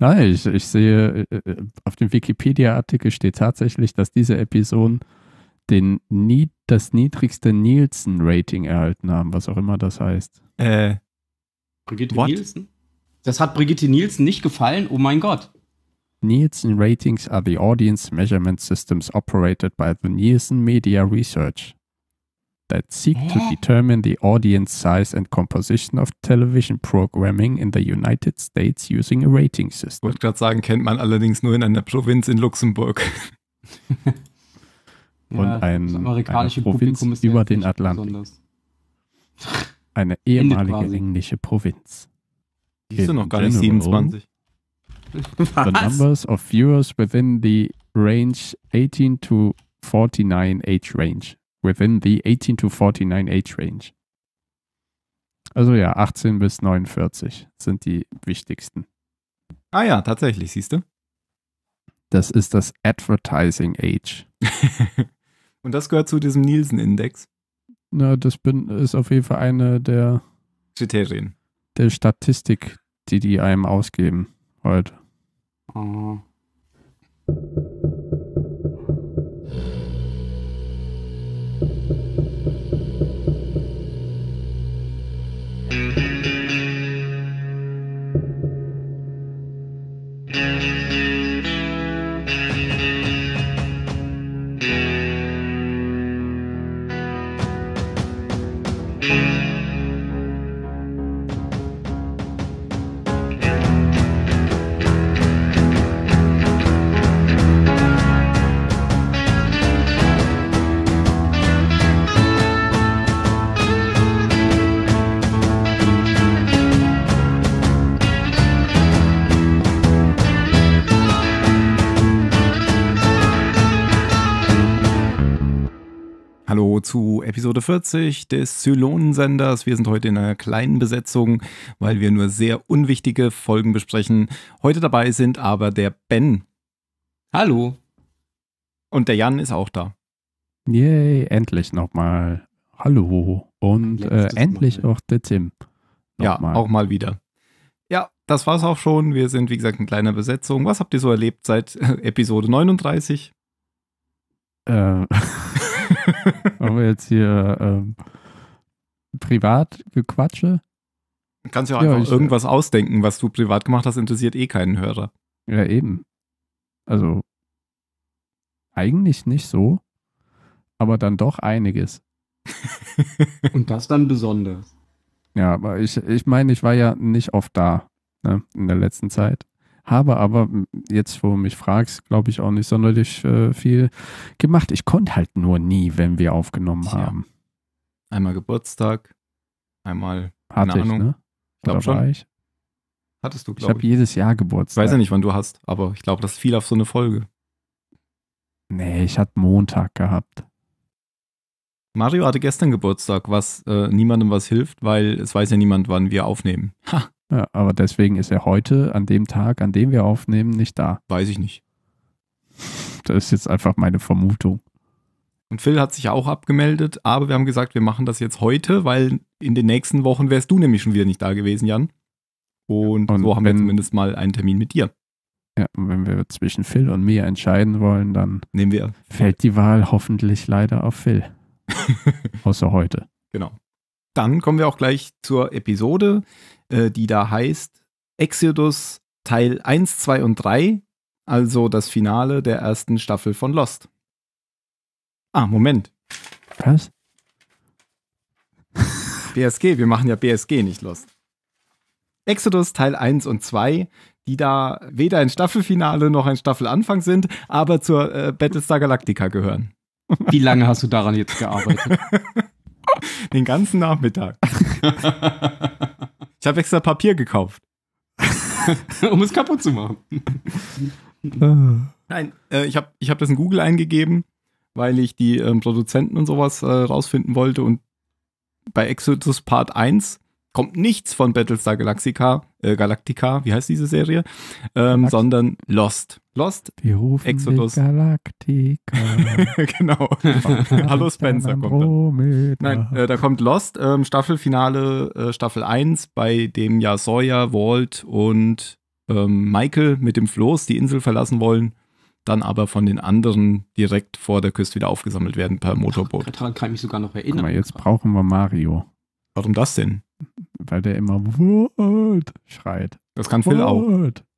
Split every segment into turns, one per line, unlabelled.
Nein, ich, ich sehe, äh, äh, auf dem Wikipedia-Artikel steht tatsächlich, dass diese Episoden den, das niedrigste Nielsen-Rating erhalten haben, was auch immer das heißt.
Äh, Brigitte what? Nielsen? Das hat Brigitte Nielsen nicht gefallen, oh mein Gott.
Nielsen Ratings are the audience measurement systems operated by the Nielsen Media Research that seek to determine the audience size and composition of television programming in the United States using a rating system.
Wollte gerade sagen, kennt man allerdings nur in einer Provinz in Luxemburg.
Und ja, ein, amerikanische Provinz über den Atlantik. Besonders. Eine ehemalige englische Provinz. Die ist noch gar nicht 27. Was? The numbers of viewers within the range 18 to 49 age range within the 18 to 49 age range. Also ja, 18 bis 49 sind die wichtigsten.
Ah ja, tatsächlich, siehst du?
Das ist das Advertising Age.
Und das gehört zu diesem Nielsen-Index?
Na, das bin, ist auf jeden Fall eine der Kriterien. Der Statistik, die die einem ausgeben heute. Oh.
Hallo zu Episode 40 des Zylonensenders. Wir sind heute in einer kleinen Besetzung, weil wir nur sehr unwichtige Folgen besprechen. Heute dabei sind aber der Ben. Hallo. Und der Jan ist auch da.
Yay, endlich nochmal. Hallo. Und äh, endlich mal. auch der Tim. Noch ja, mal. auch mal wieder.
Ja, das war's auch schon. Wir sind, wie gesagt, in kleiner Besetzung. Was habt ihr so erlebt seit äh, Episode 39?
Äh. Aber jetzt hier ähm, privat gequatsche? Kannst ja auch ja, einfach ich, irgendwas
ausdenken, was du privat gemacht hast, interessiert eh
keinen Hörer. Ja, eben. Also eigentlich nicht so, aber dann doch einiges. Und das dann besonders. Ja, aber ich, ich meine, ich war ja nicht oft da ne, in der letzten Zeit. Habe aber jetzt, wo du mich fragst, glaube ich auch nicht sonderlich äh, viel gemacht. Ich konnte halt nur nie, wenn wir aufgenommen Tja. haben.
Einmal Geburtstag, einmal, Hatte keine ich, Ahnung. Ne? Glaub schon. Ich?
Hattest du, glaube ich. Hab ich habe jedes Jahr Geburtstag. Ich weiß ja
nicht, wann du hast, aber ich glaube, das fiel auf so eine Folge.
Nee, ich hatte Montag gehabt.
Mario hatte gestern Geburtstag, was äh, niemandem was hilft, weil es weiß ja niemand, wann wir aufnehmen.
Ha. Ja, aber deswegen ist er heute, an dem Tag, an dem wir aufnehmen, nicht da. Weiß ich nicht. Das ist jetzt einfach meine Vermutung.
Und Phil hat sich auch abgemeldet, aber wir haben gesagt, wir machen das jetzt heute, weil in den nächsten Wochen wärst du nämlich schon wieder nicht da gewesen, Jan. Und, und so haben wenn, wir zumindest mal einen Termin
mit dir. Ja, und wenn wir zwischen Phil und mir entscheiden wollen, dann Nehmen wir. fällt die Wahl hoffentlich leider auf Phil. Außer heute.
Genau. Dann kommen wir auch gleich zur Episode, äh, die da heißt Exodus Teil 1, 2 und 3, also das Finale der ersten Staffel von Lost. Ah, Moment. Was? BSG, wir machen ja BSG nicht Lost. Exodus Teil 1 und 2, die da weder ein Staffelfinale noch ein Staffelanfang sind, aber zur äh, Battlestar Galactica gehören. Wie lange hast du daran jetzt gearbeitet? Den ganzen Nachmittag. Ich habe extra Papier gekauft. um es kaputt zu machen.
Nein,
äh, ich habe ich hab das in Google eingegeben, weil ich die ähm, Produzenten und sowas äh, rausfinden wollte. Und bei Exodus Part 1 kommt nichts von Battlestar Galactica, äh, Galactica wie heißt diese Serie, ähm, sondern Lost. Lost, Wir rufen Exodus.
Galaktika. genau. Hallo Spencer kommt da. Nein,
äh, da kommt Lost, ähm, Staffelfinale, äh, Staffel 1, bei dem ja Sawyer, Walt und ähm, Michael mit dem Floß die Insel verlassen wollen, dann aber von den anderen direkt vor der Küste wieder aufgesammelt werden per Motorboot.
Ach, daran kann ich mich sogar noch erinnern.
Aber jetzt brauchen wir Mario. Warum das denn? Weil der immer Walt schreit. Das kann Phil auch.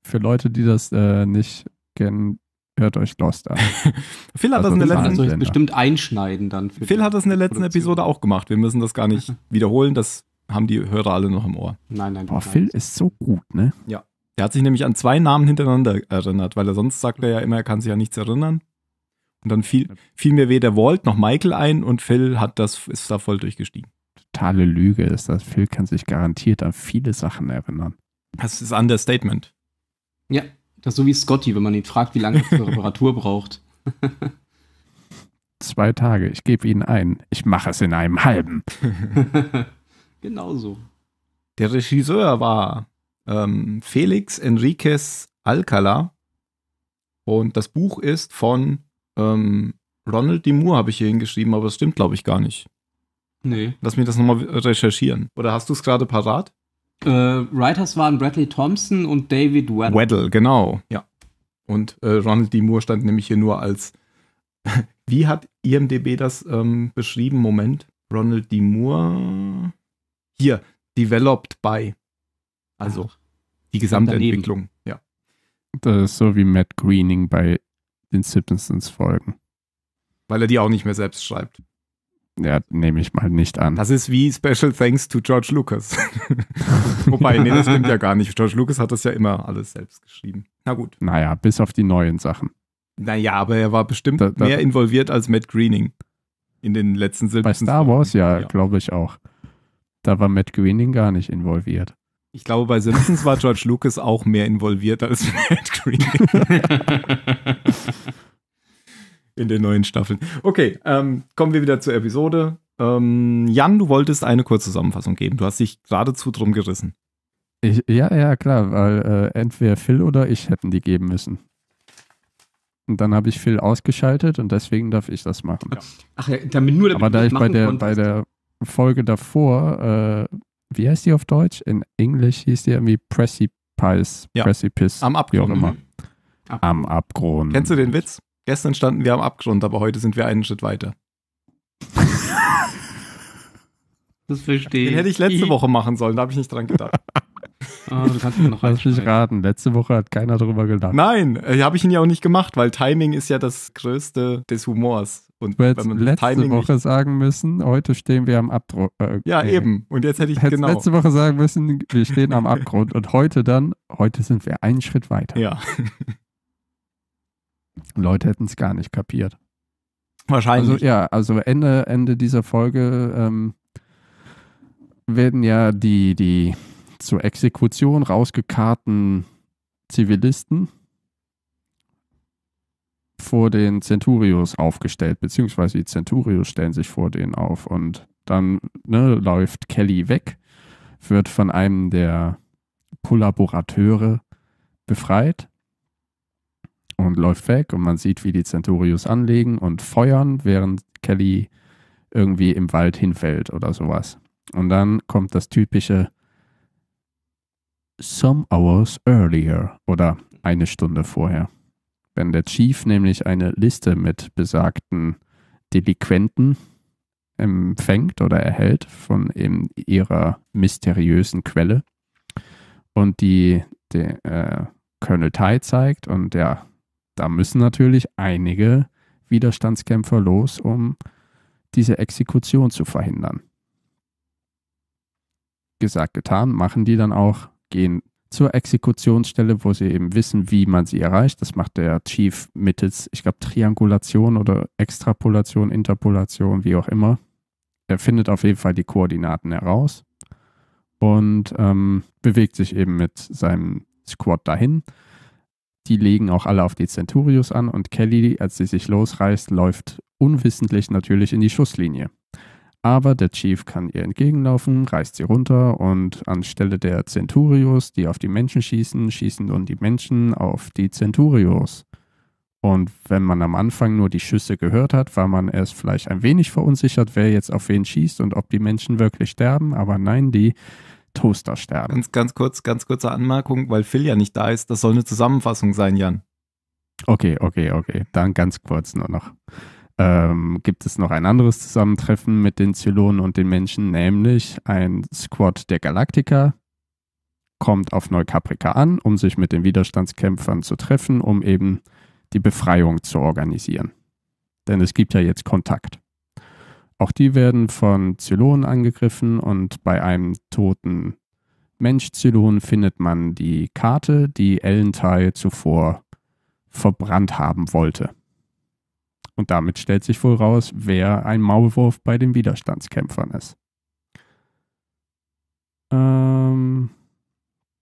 Für Leute, die das äh, nicht kennt, hört euch Lost an. Phil hat also das in der letzten Episode bestimmt
einschneiden dann. Phil hat das in der letzten Produktion. Episode auch gemacht. Wir müssen das gar nicht wiederholen. Das haben die Hörer alle noch im Ohr. Nein, nein. Boah, nein. Phil
ist so gut, ne? Ja.
Der hat sich nämlich an zwei Namen hintereinander erinnert, weil er sonst sagt er ja immer, er kann sich an nichts erinnern. Und dann fiel, fiel mir weder Walt noch Michael ein und Phil hat das, ist da voll durchgestiegen.
Totale Lüge ist das. Phil kann sich garantiert an viele Sachen erinnern.
Das ist Understatement. Ja, das ist so wie Scotty, wenn man ihn fragt, wie lange er für Reparatur braucht.
Zwei Tage, ich gebe Ihnen ein. Ich mache es in einem halben.
Genauso.
Der Regisseur war ähm, Felix Enriquez Alcala. Und das Buch ist von ähm, Ronald D. Moore, habe ich hier hingeschrieben, aber es stimmt, glaube ich, gar nicht. Nee. Lass mich das nochmal recherchieren.
Oder hast du es gerade parat? Äh, Writers waren Bradley Thompson und David Weddle.
Weddle, genau, ja. Und äh, Ronald D. Moore stand nämlich hier nur als, wie hat IMDB das ähm, beschrieben? Moment, Ronald D. Moore. Hier, developed by. Also Ach, die Gesamtentwicklung, ja.
Das ist so wie Matt Greening bei den Simpsons-Folgen.
Weil er die auch nicht mehr selbst schreibt.
Ja, nehme ich mal nicht an. Das
ist wie Special Thanks to
George Lucas. Wobei, nee, das stimmt ja gar
nicht. George Lucas hat das ja immer alles selbst geschrieben. Na gut.
Naja, bis auf die neuen Sachen.
Naja, aber er war bestimmt da, da, mehr involviert
als Matt Greening in den letzten Silben. Bei Star Wars ja, ja. glaube ich auch. Da war Matt Greening gar nicht involviert.
Ich glaube, bei Simpsons war George Lucas auch mehr involviert als Matt Greening. in den neuen Staffeln. Okay, ähm, kommen wir wieder zur Episode. Ähm, Jan, du wolltest eine kurze Zusammenfassung geben. Du hast dich geradezu drum gerissen.
Ich, ja, ja, klar, weil äh, entweder Phil oder ich hätten die geben müssen. Und dann habe ich Phil ausgeschaltet und deswegen darf ich das machen. Ach ja, damit nur damit Aber da ich bei der, bei der Folge davor, äh, wie heißt die auf Deutsch? In Englisch hieß die irgendwie Precipice. Ja. Precipice. Am Abgrund. Wie auch immer. Ab mhm. Am Abgrund.
Kennst du den Witz? Gestern standen wir am Abgrund, aber heute sind wir einen Schritt weiter.
Das verstehe ich. Den hätte
ich letzte Woche machen sollen, da habe ich nicht dran gedacht. Ah, du kannst mir
noch Lass mich raten. Letzte Woche hat keiner drüber gedacht.
Nein, äh, habe ich ihn ja auch nicht gemacht, weil Timing ist ja das Größte des Humors. Und du hättest letzte Timing Woche
sagen müssen, heute stehen wir am Abgrund. Äh, ja, eben. Und jetzt hätte ich hättest genau. letzte Woche sagen müssen, wir stehen am Abgrund. und heute dann, heute sind wir einen Schritt weiter. Ja. Leute hätten es gar nicht kapiert. Wahrscheinlich. Also, ja, also Ende, Ende dieser Folge ähm, werden ja die, die zur Exekution rausgekarrten Zivilisten vor den Centurios aufgestellt, beziehungsweise die Centurios stellen sich vor denen auf und dann ne, läuft Kelly weg, wird von einem der Kollaborateure befreit und läuft weg und man sieht, wie die Centurios anlegen und feuern, während Kelly irgendwie im Wald hinfällt oder sowas. Und dann kommt das typische Some hours earlier oder eine Stunde vorher. Wenn der Chief nämlich eine Liste mit besagten Delinquenten empfängt oder erhält von eben ihrer mysteriösen Quelle und die, die äh, Colonel Ty zeigt und der da müssen natürlich einige Widerstandskämpfer los, um diese Exekution zu verhindern. Gesagt, getan, machen die dann auch, gehen zur Exekutionsstelle, wo sie eben wissen, wie man sie erreicht. Das macht der Chief mittels, ich glaube, Triangulation oder Extrapolation, Interpolation, wie auch immer. Er findet auf jeden Fall die Koordinaten heraus und ähm, bewegt sich eben mit seinem Squad dahin. Die legen auch alle auf die Centurios an und Kelly, als sie sich losreißt, läuft unwissentlich natürlich in die Schusslinie. Aber der Chief kann ihr entgegenlaufen, reißt sie runter und anstelle der Centurios, die auf die Menschen schießen, schießen nun die Menschen auf die Centurios. Und wenn man am Anfang nur die Schüsse gehört hat, war man erst vielleicht ein wenig verunsichert, wer jetzt auf wen schießt und ob die Menschen wirklich sterben. Aber nein, die Toastersterne. Ganz, ganz kurz, ganz kurze Anmerkung, weil Phil ja nicht da ist. Das soll eine Zusammenfassung sein, Jan. Okay, okay, okay. Dann ganz kurz nur noch. Ähm, gibt es noch ein anderes Zusammentreffen mit den Zylonen und den Menschen, nämlich ein Squad der Galaktiker kommt auf Neukaprika an, um sich mit den Widerstandskämpfern zu treffen, um eben die Befreiung zu organisieren. Denn es gibt ja jetzt Kontakt. Auch die werden von Zylonen angegriffen und bei einem toten Mensch-Zylon findet man die Karte, die Ellenthal zuvor verbrannt haben wollte. Und damit stellt sich wohl raus, wer ein Maulwurf bei den Widerstandskämpfern ist. Ähm,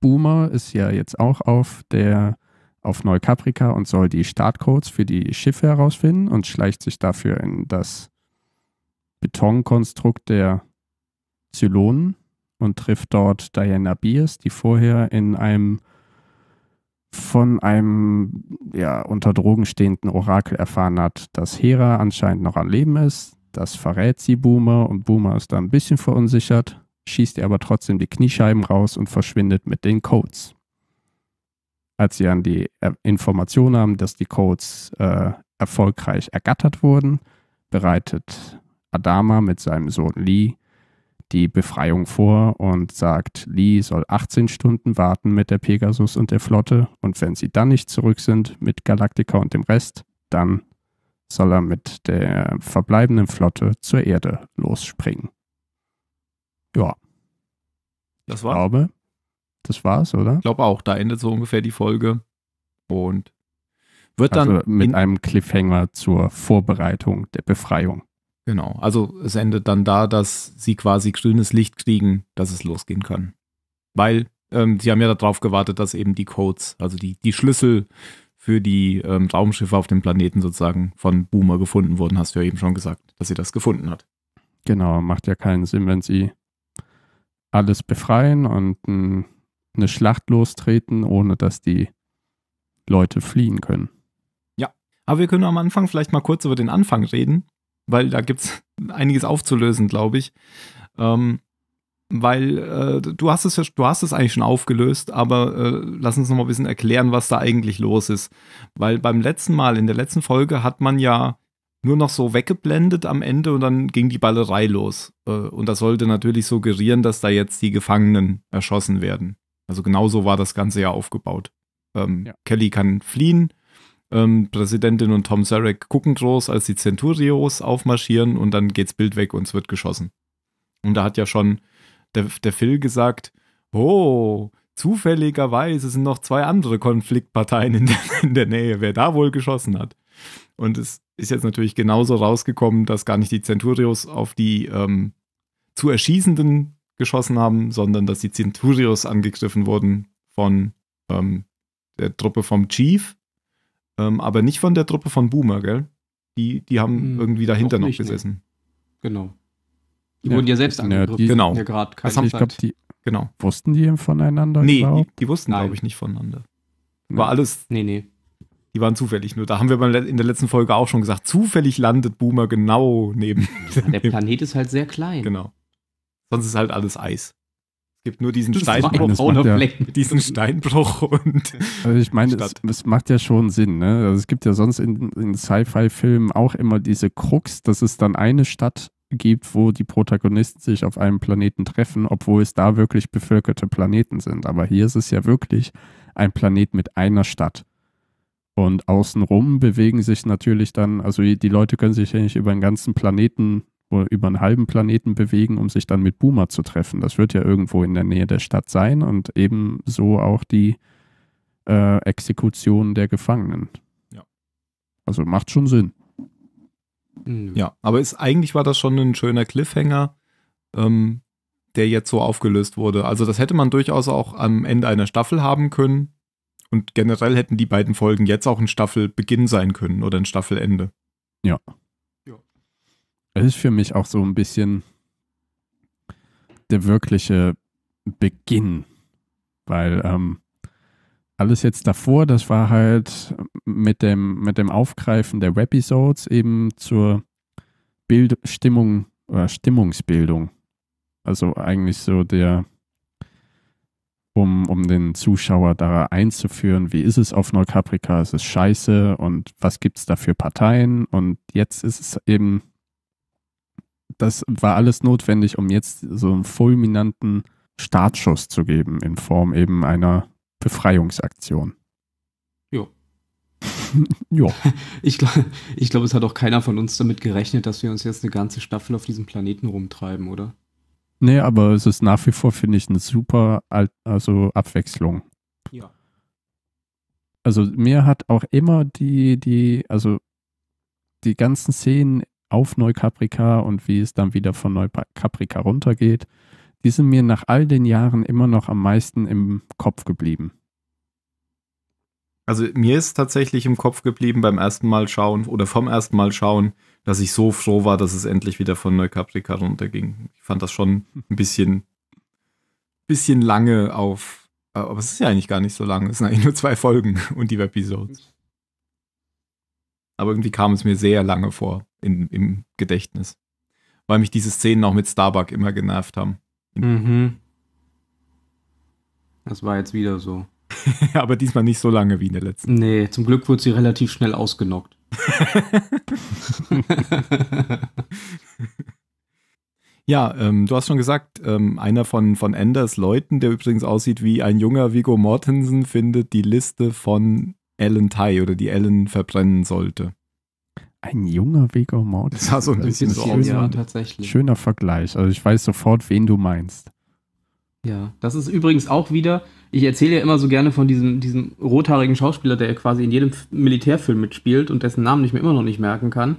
Boomer ist ja jetzt auch auf der auf Neukaprika und soll die Startcodes für die Schiffe herausfinden und schleicht sich dafür in das Betonkonstrukt der Zylonen und trifft dort Diana Beers, die vorher in einem von einem ja, unter Drogen stehenden Orakel erfahren hat, dass Hera anscheinend noch am Leben ist. Das verrät sie Boomer und Boomer ist da ein bisschen verunsichert, schießt ihr aber trotzdem die Kniescheiben raus und verschwindet mit den Codes. Als sie an die äh, Information haben, dass die Codes äh, erfolgreich ergattert wurden, bereitet Adama mit seinem Sohn Lee die Befreiung vor und sagt, Lee soll 18 Stunden warten mit der Pegasus und der Flotte und wenn sie dann nicht zurück sind mit Galactica und dem Rest, dann soll er mit der verbleibenden Flotte zur Erde losspringen. Ja. Das war's. Ich glaube, das war's, oder? Ich
glaube auch, da endet so ungefähr die Folge. Und wird also dann. Mit einem
Cliffhanger zur Vorbereitung der Befreiung.
Genau, also es endet dann da, dass sie quasi grünes Licht kriegen, dass es losgehen kann. Weil ähm, sie haben ja darauf gewartet, dass eben die Codes, also die, die Schlüssel für die ähm, Raumschiffe auf dem Planeten sozusagen von Boomer gefunden wurden, hast
du ja eben schon gesagt, dass sie das gefunden hat. Genau, macht ja keinen Sinn, wenn sie alles befreien und ein, eine Schlacht lostreten, ohne dass die Leute fliehen können.
Ja, aber wir können am Anfang vielleicht mal kurz über den Anfang reden, weil da gibt es einiges aufzulösen, glaube ich. Ähm, weil äh, du hast es ja, du hast es eigentlich schon aufgelöst, aber äh, lass uns noch mal ein bisschen erklären, was da eigentlich los ist, weil beim letzten Mal in der letzten Folge hat man ja nur noch so weggeblendet am Ende und dann ging die Ballerei los äh, und das sollte natürlich suggerieren, dass da jetzt die Gefangenen erschossen werden. Also genauso war das Ganze ja aufgebaut. Ähm, ja. Kelly kann fliehen, ähm, Präsidentin und Tom Zarek gucken groß, als die Centurios aufmarschieren und dann geht's Bild weg und es wird geschossen. Und da hat ja schon der, der Phil gesagt, oh, zufälligerweise sind noch zwei andere Konfliktparteien in der, in der Nähe, wer da wohl geschossen hat. Und es ist jetzt natürlich genauso rausgekommen, dass gar nicht die Centurios auf die ähm, zu Erschießenden geschossen haben, sondern dass die Centurios angegriffen wurden von ähm, der Truppe vom Chief ähm, aber nicht von der Truppe von Boomer, gell? Die, die haben hm, irgendwie dahinter noch, nicht, gesessen. Nee. Genau. Die ja, wurden ja selbst angegriffen. Ja, die, genau. Ja gerade keine das also haben, ich glaub,
die, genau. Wussten die voneinander? Nee, überhaupt? die, die wussten, glaube ich, nicht voneinander. Nee. War
alles. Nee, nee. Die waren zufällig nur. Da haben wir in der letzten Folge auch schon gesagt, zufällig landet Boomer genau neben. Ja, der Planet ist halt sehr klein. Genau. Sonst ist halt alles Eis. Es gibt nur diesen das Steinbruch ohne ja,
Fleck Diesen Steinbruch und. Also ich meine, es, es, macht ja schon Sinn, ne? Also es gibt ja sonst in, in Sci-Fi-Filmen auch immer diese Krux, dass es dann eine Stadt gibt, wo die Protagonisten sich auf einem Planeten treffen, obwohl es da wirklich bevölkerte Planeten sind. Aber hier ist es ja wirklich ein Planet mit einer Stadt. Und außenrum bewegen sich natürlich dann, also die Leute können sich ja nicht über den ganzen Planeten über einen halben Planeten bewegen, um sich dann mit Boomer zu treffen. Das wird ja irgendwo in der Nähe der Stadt sein und ebenso auch die äh, Exekution der Gefangenen. Ja. Also macht schon Sinn.
Mhm. Ja, aber ist, eigentlich war das schon ein schöner Cliffhanger, ähm, der jetzt so aufgelöst wurde. Also das hätte man durchaus auch am Ende einer Staffel haben können. Und generell hätten die beiden Folgen jetzt auch ein Staffelbeginn sein können oder ein Staffelende.
Ja es ist für mich auch so ein bisschen der wirkliche Beginn, weil ähm, alles jetzt davor, das war halt mit dem, mit dem Aufgreifen der Webisodes eben zur Bild Stimmung oder Stimmungsbildung. Also eigentlich so der, um, um den Zuschauer da einzuführen, wie ist es auf Neukaprika, ist es scheiße und was gibt es da für Parteien und jetzt ist es eben das war alles notwendig, um jetzt so einen fulminanten Startschuss zu geben in Form eben einer Befreiungsaktion. Jo. jo.
Ich glaube, ich glaub, es hat auch keiner von uns damit gerechnet, dass wir uns jetzt eine ganze Staffel auf diesem Planeten rumtreiben, oder?
Nee, aber es ist nach wie vor, finde ich, eine super Alt also Abwechslung. Ja. Also mir hat auch immer die, die, also die ganzen Szenen auf Neukaprika und wie es dann wieder von Neukaprika runtergeht, die sind mir nach all den Jahren immer noch am meisten im Kopf geblieben.
Also mir ist tatsächlich im Kopf geblieben beim ersten Mal schauen oder vom ersten Mal schauen, dass ich so froh war, dass es endlich wieder von Neukaprika runterging. Ich fand das schon ein bisschen, bisschen lange auf, aber es ist ja eigentlich gar nicht so lange. Es sind eigentlich nur zwei Folgen und die Episodes. Aber irgendwie kam es mir sehr lange vor in, im Gedächtnis. Weil mich diese Szenen auch mit Starbuck immer genervt haben.
Mhm. Das war jetzt wieder so. Aber diesmal nicht so lange wie in der letzten. Nee, zum Glück wurde sie relativ schnell ausgenockt.
ja, ähm, du hast schon gesagt, ähm, einer von, von Anders Leuten, der übrigens aussieht wie ein junger Vigo Mortensen, findet die Liste von Ellen Tai oder die Ellen verbrennen sollte.
Ein junger Viggo Mortensen. Das sah so ein bisschen so aus, ja, tatsächlich. Schöner Vergleich. Also ich weiß sofort, wen du meinst.
Ja, das ist übrigens auch wieder, ich erzähle ja immer so gerne von diesem, diesem rothaarigen Schauspieler, der ja quasi in jedem Militärfilm mitspielt und dessen Namen ich mir immer noch nicht merken kann.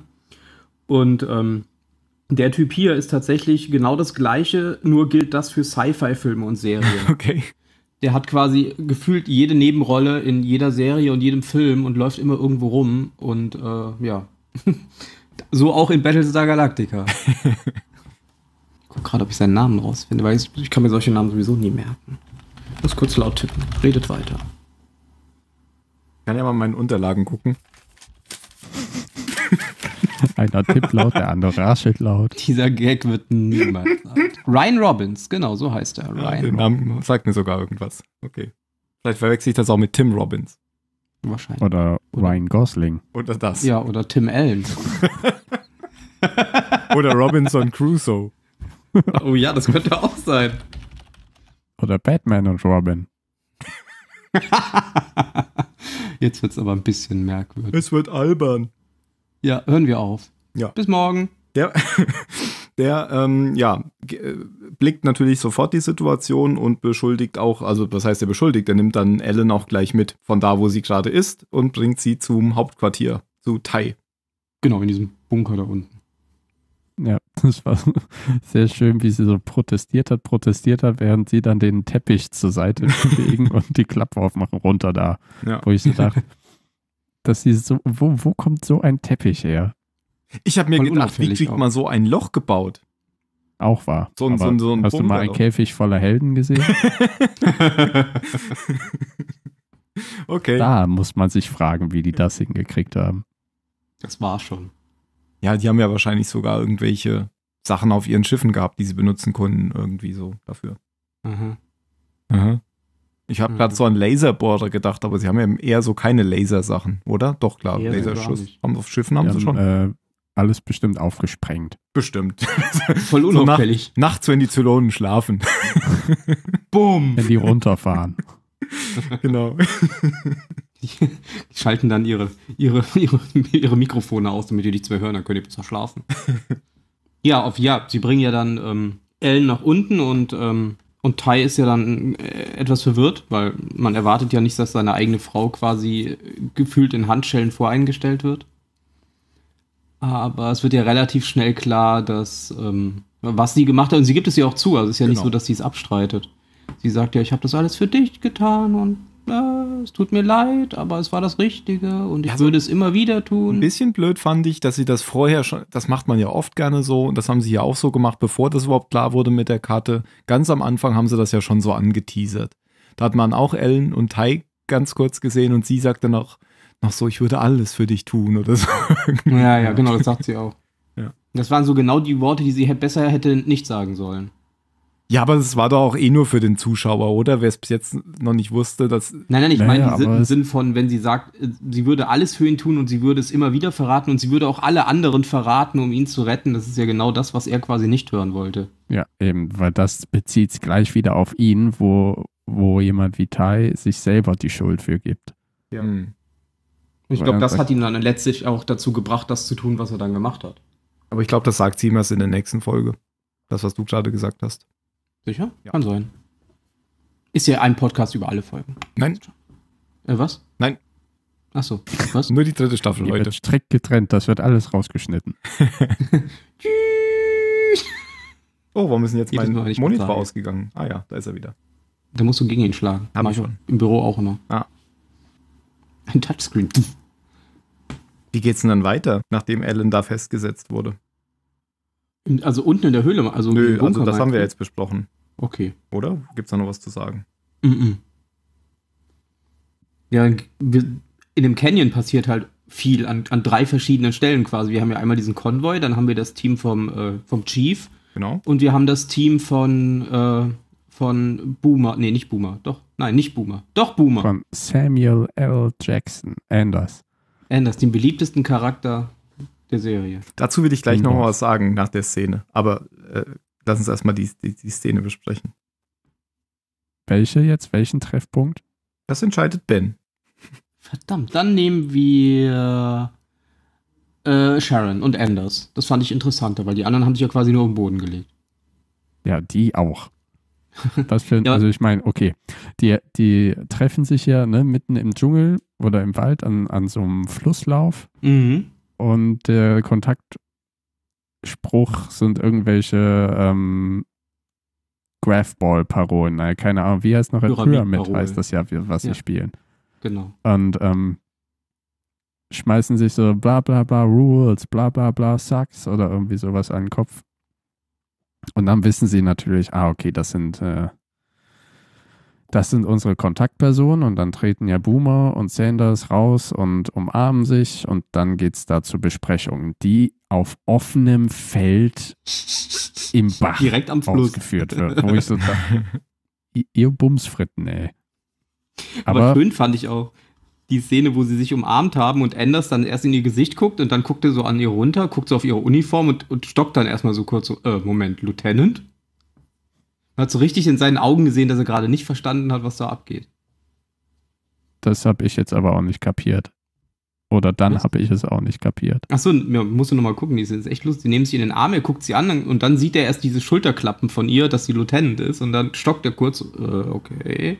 Und ähm, der Typ hier ist tatsächlich genau das gleiche, nur gilt das für Sci-Fi-Filme und Serien. Okay. Der hat quasi gefühlt jede Nebenrolle in jeder Serie und jedem Film und läuft immer irgendwo rum und äh, ja, so auch in Battlestar Galactica. ich guck gerade, ob ich seinen Namen rausfinde, weil ich, ich kann mir solche Namen sowieso nie merken. Ich muss kurz laut tippen. Redet weiter.
Ich kann ja mal in meinen Unterlagen gucken.
Einer tippt laut, der andere raschelt laut.
Dieser Gag wird niemals laut. Ryan Robbins, genau, so heißt er. Ryan ja, den Namen sagt mir sogar irgendwas. Okay. Vielleicht verwechsel ich das auch mit Tim Robbins.
Wahrscheinlich. Oder, oder Ryan Gosling.
Oder das. Ja, oder Tim Allen. oder Robinson Crusoe. oh ja, das könnte auch sein.
Oder Batman und Robin. Jetzt wird es aber ein bisschen merkwürdig.
Es wird albern. Ja, hören wir auf. Ja. Bis morgen. Ja. der ähm, ja, äh, blickt natürlich sofort die Situation und beschuldigt auch, also was heißt er beschuldigt, er nimmt dann Ellen auch gleich mit von da, wo sie gerade ist und bringt sie zum Hauptquartier, zu Tai. Genau, in diesem Bunker da unten.
Ja, das war sehr schön, wie sie so protestiert hat, protestiert hat, während sie dann den Teppich zur Seite bewegen und die Klappe aufmachen, runter da. Ja. Wo ich so dachte, dass sie so, wo, wo kommt so ein Teppich her?
Ich habe mir gedacht, wie kriegt man so ein Loch gebaut?
Auch wahr. So, so, so hast Punkt du mal einen Käfig voller Helden gesehen? okay. Da muss man sich fragen, wie die das hingekriegt haben. Das war schon. Ja, die haben ja
wahrscheinlich sogar irgendwelche Sachen auf ihren Schiffen gehabt, die sie benutzen konnten, irgendwie so dafür. Mhm. Mhm. Ich habe mhm. gerade so an Laserbohrer gedacht, aber sie haben ja eher so keine Lasersachen, oder? Doch, klar, Laserschuss. Haben auf Schiffen haben ja, sie schon.
Äh, alles bestimmt aufgesprengt.
Bestimmt. Voll unauffällig. So nach, nachts, wenn die Zylonen schlafen. Bumm. Wenn die runterfahren. genau.
Die, die, schalten dann ihre, ihre, ihre, ihre Mikrofone aus, damit ihr nichts mehr hören, dann könnt ihr besser schlafen. ja, auf ja, sie bringen ja dann ähm, Ellen nach unten und, ähm, und Tai ist ja dann äh, etwas verwirrt, weil man erwartet ja nicht, dass seine eigene Frau quasi äh, gefühlt in Handschellen voreingestellt wird. Aber es wird ja relativ schnell klar, dass ähm, was sie gemacht hat, und sie gibt es ja auch zu, also es ist ja genau. nicht so, dass sie es abstreitet. Sie sagt ja, ich habe das alles für dich getan und äh, es tut mir leid, aber es war das Richtige und ich also, würde es immer wieder tun. Ein bisschen blöd fand ich, dass sie das vorher schon, das
macht man ja oft gerne so und das haben sie ja auch so gemacht, bevor das überhaupt klar wurde mit der Karte. Ganz am Anfang haben sie das ja schon so angeteasert. Da hat man auch Ellen und Ty ganz kurz gesehen und sie sagte noch, noch so, ich würde alles für dich tun oder so. Ja, ja, genau, das
sagt sie auch. Ja. Das waren so genau die Worte, die sie besser hätte nicht sagen sollen. Ja, aber es war doch auch eh nur für den Zuschauer, oder? Wer es bis jetzt noch nicht wusste, dass. Nein, nein, ich naja, meine sind im Sinn von, wenn sie sagt, äh, sie würde alles für ihn tun und sie würde es immer wieder verraten und sie würde auch alle anderen verraten, um ihn zu retten. Das ist ja genau das, was er quasi nicht hören wollte.
Ja, eben, weil das bezieht es gleich wieder auf ihn, wo, wo jemand wie Tai sich selber die Schuld für gibt.
Ja. Hm ich glaube, das hat ihn dann letztlich auch dazu gebracht, das zu tun, was er dann gemacht hat.
Aber ich glaube, das sagt Siemers in der nächsten Folge. Das, was du gerade gesagt hast.
Sicher? Ja. Kann sein. Ist ja ein Podcast über alle Folgen. Nein. Äh, was? Nein.
Ach so, was? Nur die dritte Staffel, die Leute. Wird strikt getrennt, das wird alles rausgeschnitten. Tschüss.
oh, warum ist denn jetzt mein Monitor bezahlen. ausgegangen? Ah ja, da ist er wieder.
Da musst du gegen ihn schlagen. Hab Mach ich schon. Im Büro auch immer. Ah.
Ein Touchscreen. Wie geht es denn dann weiter, nachdem Alan da festgesetzt wurde?
Also unten in der Höhle? Also Nö, also das haben wir jetzt besprochen. Okay. Oder? Gibt es da noch was zu sagen? Mm, -mm. Ja, in dem Canyon passiert halt viel an, an drei verschiedenen Stellen quasi. Wir haben ja einmal diesen Konvoi, dann haben wir das Team vom, äh, vom Chief. Genau. Und wir haben das Team von, äh, von Boomer. Nee, nicht Boomer. Doch, nein, nicht Boomer. Doch Boomer. Von
Samuel L. Jackson Anders.
Anders, den beliebtesten Charakter der Serie. Dazu will ich gleich mhm. noch
was sagen nach der Szene. Aber äh, lass uns erstmal die, die, die Szene besprechen.
Welche jetzt? Welchen Treffpunkt?
Das
entscheidet Ben.
Verdammt, dann nehmen wir äh, Sharon und Anders. Das fand ich interessanter, weil die anderen haben sich ja quasi nur den Boden gelegt. Ja, die
auch. Was für, ja. Also ich meine, okay, die, die treffen sich ja ne, mitten im Dschungel oder im Wald an, an so einem Flusslauf mhm. und der Kontaktspruch sind irgendwelche ähm, Graphball-Parolen. Naja, ne, keine Ahnung, wie heißt noch? Pyramid heißt das ja, was sie ja. spielen. Genau. Und ähm, schmeißen sich so bla bla bla Rules, bla bla bla Sucks oder irgendwie sowas an den Kopf. Und dann wissen sie natürlich, ah, okay, das sind, äh, das sind unsere Kontaktpersonen und dann treten ja Boomer und Sanders raus und umarmen sich und dann geht es da zu Besprechungen, die auf offenem Feld im Bach direkt am ausgeführt wird, wo ich so dachte, ihr Bumsfritten, ey. Aber, Aber
schön fand ich auch, die Szene, wo sie sich umarmt haben und Anders dann erst in ihr Gesicht guckt und dann guckt er so an ihr runter, guckt so auf ihre Uniform und, und stockt dann erstmal so kurz so, äh, Moment, Lieutenant? Man hat so richtig in seinen Augen gesehen, dass er gerade nicht verstanden hat, was da abgeht.
Das habe ich jetzt aber auch nicht kapiert. Oder dann habe ich es auch nicht kapiert.
Achso, ja, musst du nochmal gucken, die sind echt lustig. Die nehmen sich in den Arm, er guckt sie an und dann sieht er erst diese Schulterklappen von ihr, dass sie Lieutenant ist und dann stockt er kurz, äh, okay.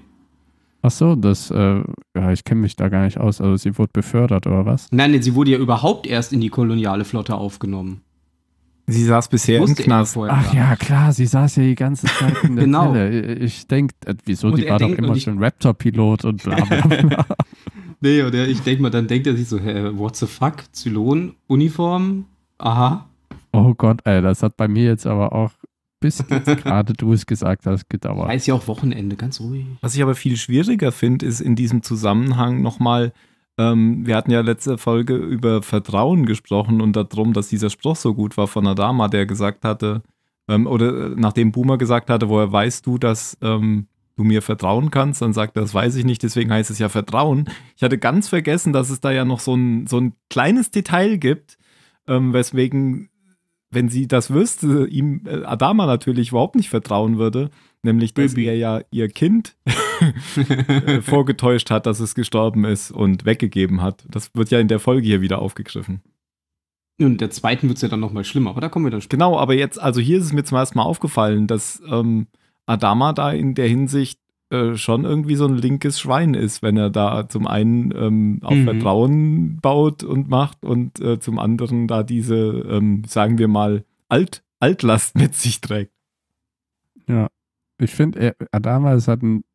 Ach so, das, äh, ja, ich kenne mich da gar nicht aus. Also sie wurde befördert oder was?
Nein, nee, sie wurde ja überhaupt erst in die koloniale Flotte aufgenommen.
Sie saß bisher im Knast. Vorher Ach ja, klar, sie saß ja die ganze Zeit in der genau. Zelle. Ich denke, äh, wieso, und die war doch immer schon Raptor-Pilot und bla bla bla.
nee, oder ich denke mal, dann denkt er sich so, hey, what the fuck, Zylon, Uniform, aha.
Oh Gott, ey, das hat bei mir jetzt aber auch bis gerade du es gesagt hast, gedauert.
Heißt ja auch Wochenende, ganz ruhig. Was ich aber viel schwieriger finde, ist in diesem Zusammenhang nochmal, ähm, wir hatten ja letzte Folge über Vertrauen gesprochen und darum, dass dieser Spruch so gut war von Adama, der gesagt hatte, ähm, oder äh, nachdem Boomer gesagt hatte, woher weißt du, dass ähm, du mir vertrauen kannst, dann sagt er, das weiß ich nicht, deswegen heißt es ja Vertrauen. Ich hatte ganz vergessen, dass es da ja noch so ein, so ein kleines Detail gibt, ähm, weswegen wenn sie das wüsste, ihm äh, Adama natürlich überhaupt nicht vertrauen würde, nämlich dass Baby. er ja ihr Kind äh, vorgetäuscht hat, dass es gestorben ist und weggegeben hat. Das wird ja in der Folge hier wieder aufgegriffen. Und der zweiten wird es ja dann nochmal schlimmer, aber da kommen wir dann später. Genau, aber jetzt, also hier ist es mir zum ersten Mal aufgefallen, dass ähm, Adama da in der Hinsicht äh, schon irgendwie so ein linkes Schwein ist, wenn er da zum einen ähm, auf mhm. Vertrauen baut und macht und äh, zum anderen da diese, ähm, sagen wir mal, Alt Altlast mit sich trägt.
Ja, ich finde, Adama ist halt ein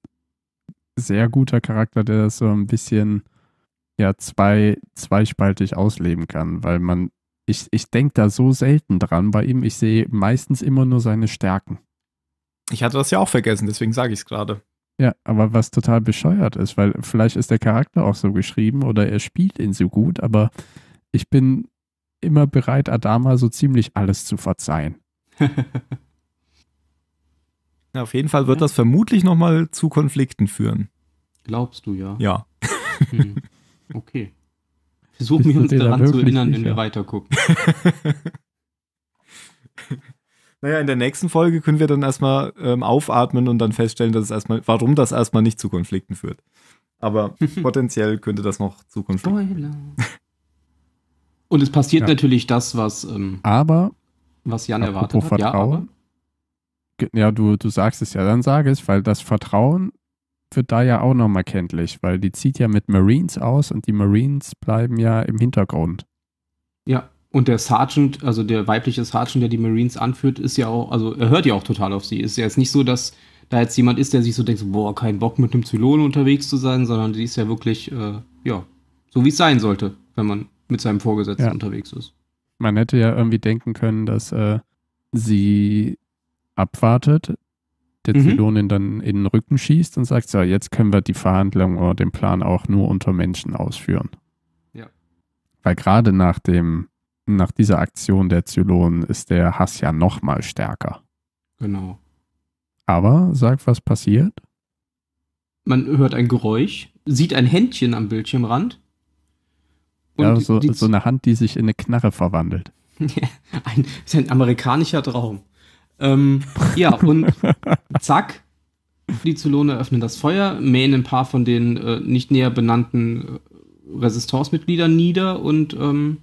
sehr guter Charakter, der das so ein bisschen ja zwei, zweispaltig ausleben kann, weil man, ich, ich denke da so selten dran bei ihm. Ich sehe meistens immer nur seine Stärken.
Ich hatte das ja auch vergessen, deswegen sage ich es gerade.
Ja, aber was total bescheuert ist, weil vielleicht ist der Charakter auch so geschrieben oder er spielt ihn so gut, aber ich bin immer bereit, Adama so ziemlich alles zu verzeihen. ja,
auf jeden Fall wird ja. das vermutlich nochmal zu Konflikten führen.
Glaubst du ja? Ja. Hm.
Okay.
Versuchen wir uns daran zu erinnern, sicher. wenn wir weitergucken.
gucken.
Naja, in der nächsten Folge können wir dann erstmal ähm, aufatmen und dann feststellen, dass es erstmal, warum das erstmal nicht zu Konflikten führt. Aber potenziell könnte das noch
zu Konflikten führen. Und es passiert ja. natürlich das, was, ähm, aber, was Jan erwartet hat. Vertrauen, ja, ja, du, du sagst es ja, dann sage es, weil das Vertrauen wird da ja auch nochmal kenntlich, weil die zieht ja mit Marines aus und die Marines bleiben ja im Hintergrund.
Ja. Und der Sergeant, also der weibliche Sergeant, der die Marines anführt, ist ja auch, also er hört ja auch total auf sie. Ist ja jetzt nicht so, dass da jetzt jemand ist, der sich so denkt, boah, kein Bock mit einem Zylon unterwegs zu sein, sondern die ist ja wirklich, äh, ja, so wie es sein sollte, wenn man mit seinem Vorgesetzten ja. unterwegs ist.
Man hätte ja irgendwie denken können, dass äh, sie abwartet, der mhm. Zylonin dann in den Rücken schießt und sagt, so, jetzt können wir die Verhandlung oder den Plan auch nur unter Menschen ausführen. Ja. Weil gerade nach dem nach dieser Aktion der Zylonen ist der Hass ja noch mal stärker. Genau. Aber sag, was passiert?
Man hört ein Geräusch, sieht ein Händchen am Bildschirmrand.
ja, so, so, eine Hand, die sich in eine Knarre verwandelt.
ein, ist ein amerikanischer Traum. Ähm, ja, und zack, die Zylone öffnen das Feuer, mähen ein paar von den äh, nicht näher benannten äh, Resistance-Mitgliedern nieder und ähm,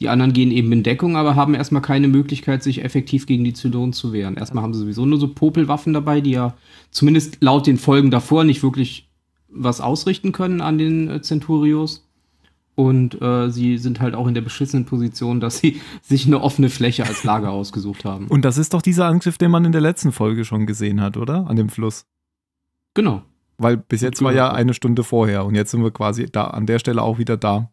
die anderen gehen eben in Deckung, aber haben erstmal keine Möglichkeit, sich effektiv gegen die Zylonen zu wehren. Erstmal haben sie sowieso nur so Popelwaffen dabei, die ja zumindest laut den Folgen davor nicht wirklich was ausrichten können an den äh, Centurios. Und äh, sie sind halt auch in der beschissenen Position, dass sie sich eine offene Fläche als Lager ausgesucht haben. Und
das ist doch dieser Angriff, den man in der letzten Folge schon gesehen hat, oder? An dem Fluss.
Genau. Weil bis jetzt war ja genau. eine Stunde vorher und jetzt sind wir quasi da an der Stelle auch wieder da,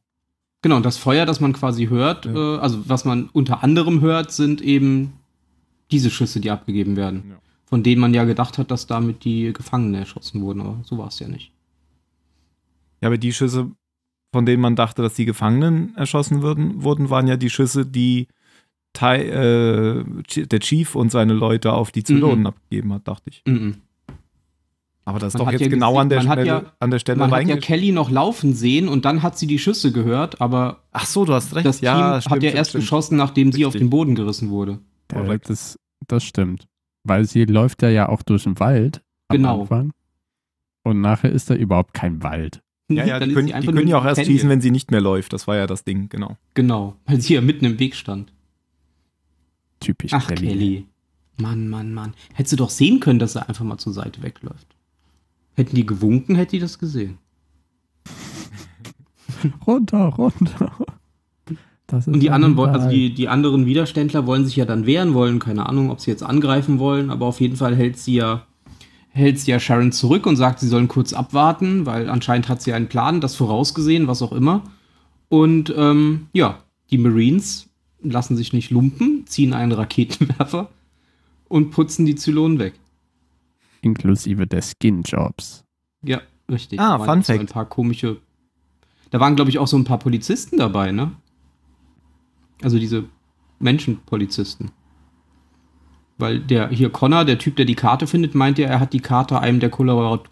Genau, das Feuer, das man quasi hört, ja. äh, also was man unter anderem hört, sind eben diese Schüsse, die abgegeben werden. Ja. Von denen man ja gedacht hat, dass damit die Gefangenen erschossen wurden, aber so war es ja nicht. Ja, aber die Schüsse,
von denen man dachte, dass die Gefangenen erschossen würden, wurden, waren ja die Schüsse, die Thai, äh, der Chief und seine Leute auf die Zylonen mm -mm. abgegeben hat, dachte ich. Mm aber das ist man doch jetzt ja genau an der, Stelle, ja, an der Stelle Man hat ja
Kelly noch laufen sehen und dann hat sie die Schüsse gehört, aber. Ach so, du hast recht. Das Team ja, stimmt, hat ja erst stimmt. geschossen, nachdem Richtig. sie auf den Boden
gerissen wurde. Korrekt. das, das stimmt. Weil sie läuft ja, ja auch durch den Wald genau. am Anfang. Und nachher ist da überhaupt kein Wald.
Ja, ja, die können, die können ja auch erst Penny. schießen, wenn sie nicht mehr läuft. Das war ja das Ding, genau. Genau, weil sie ja mitten im Weg stand. Typisch Ach, Kelly. Kelly. Mann, Mann, Mann. Hättest du doch sehen können, dass er einfach mal zur Seite wegläuft. Hätten die gewunken, hätte die das gesehen.
runter, runter. und die anderen, also die,
die anderen Widerständler wollen sich ja dann wehren wollen, keine Ahnung, ob sie jetzt angreifen wollen, aber auf jeden Fall hält sie ja, hält sie ja Sharon zurück und sagt, sie sollen kurz abwarten, weil anscheinend hat sie einen Plan, das vorausgesehen, was auch immer. Und ähm, ja, die Marines lassen sich nicht lumpen, ziehen einen Raketenwerfer und putzen die Zylonen weg
inklusive der Skinjobs.
Ja, richtig. Ah, Fun halt Fact. ein paar komische. Da waren, glaube ich, auch so ein paar Polizisten dabei, ne? Also diese Menschenpolizisten. Weil der hier Connor, der Typ, der die Karte findet, meint ja, er hat die Karte einem der Kollaborat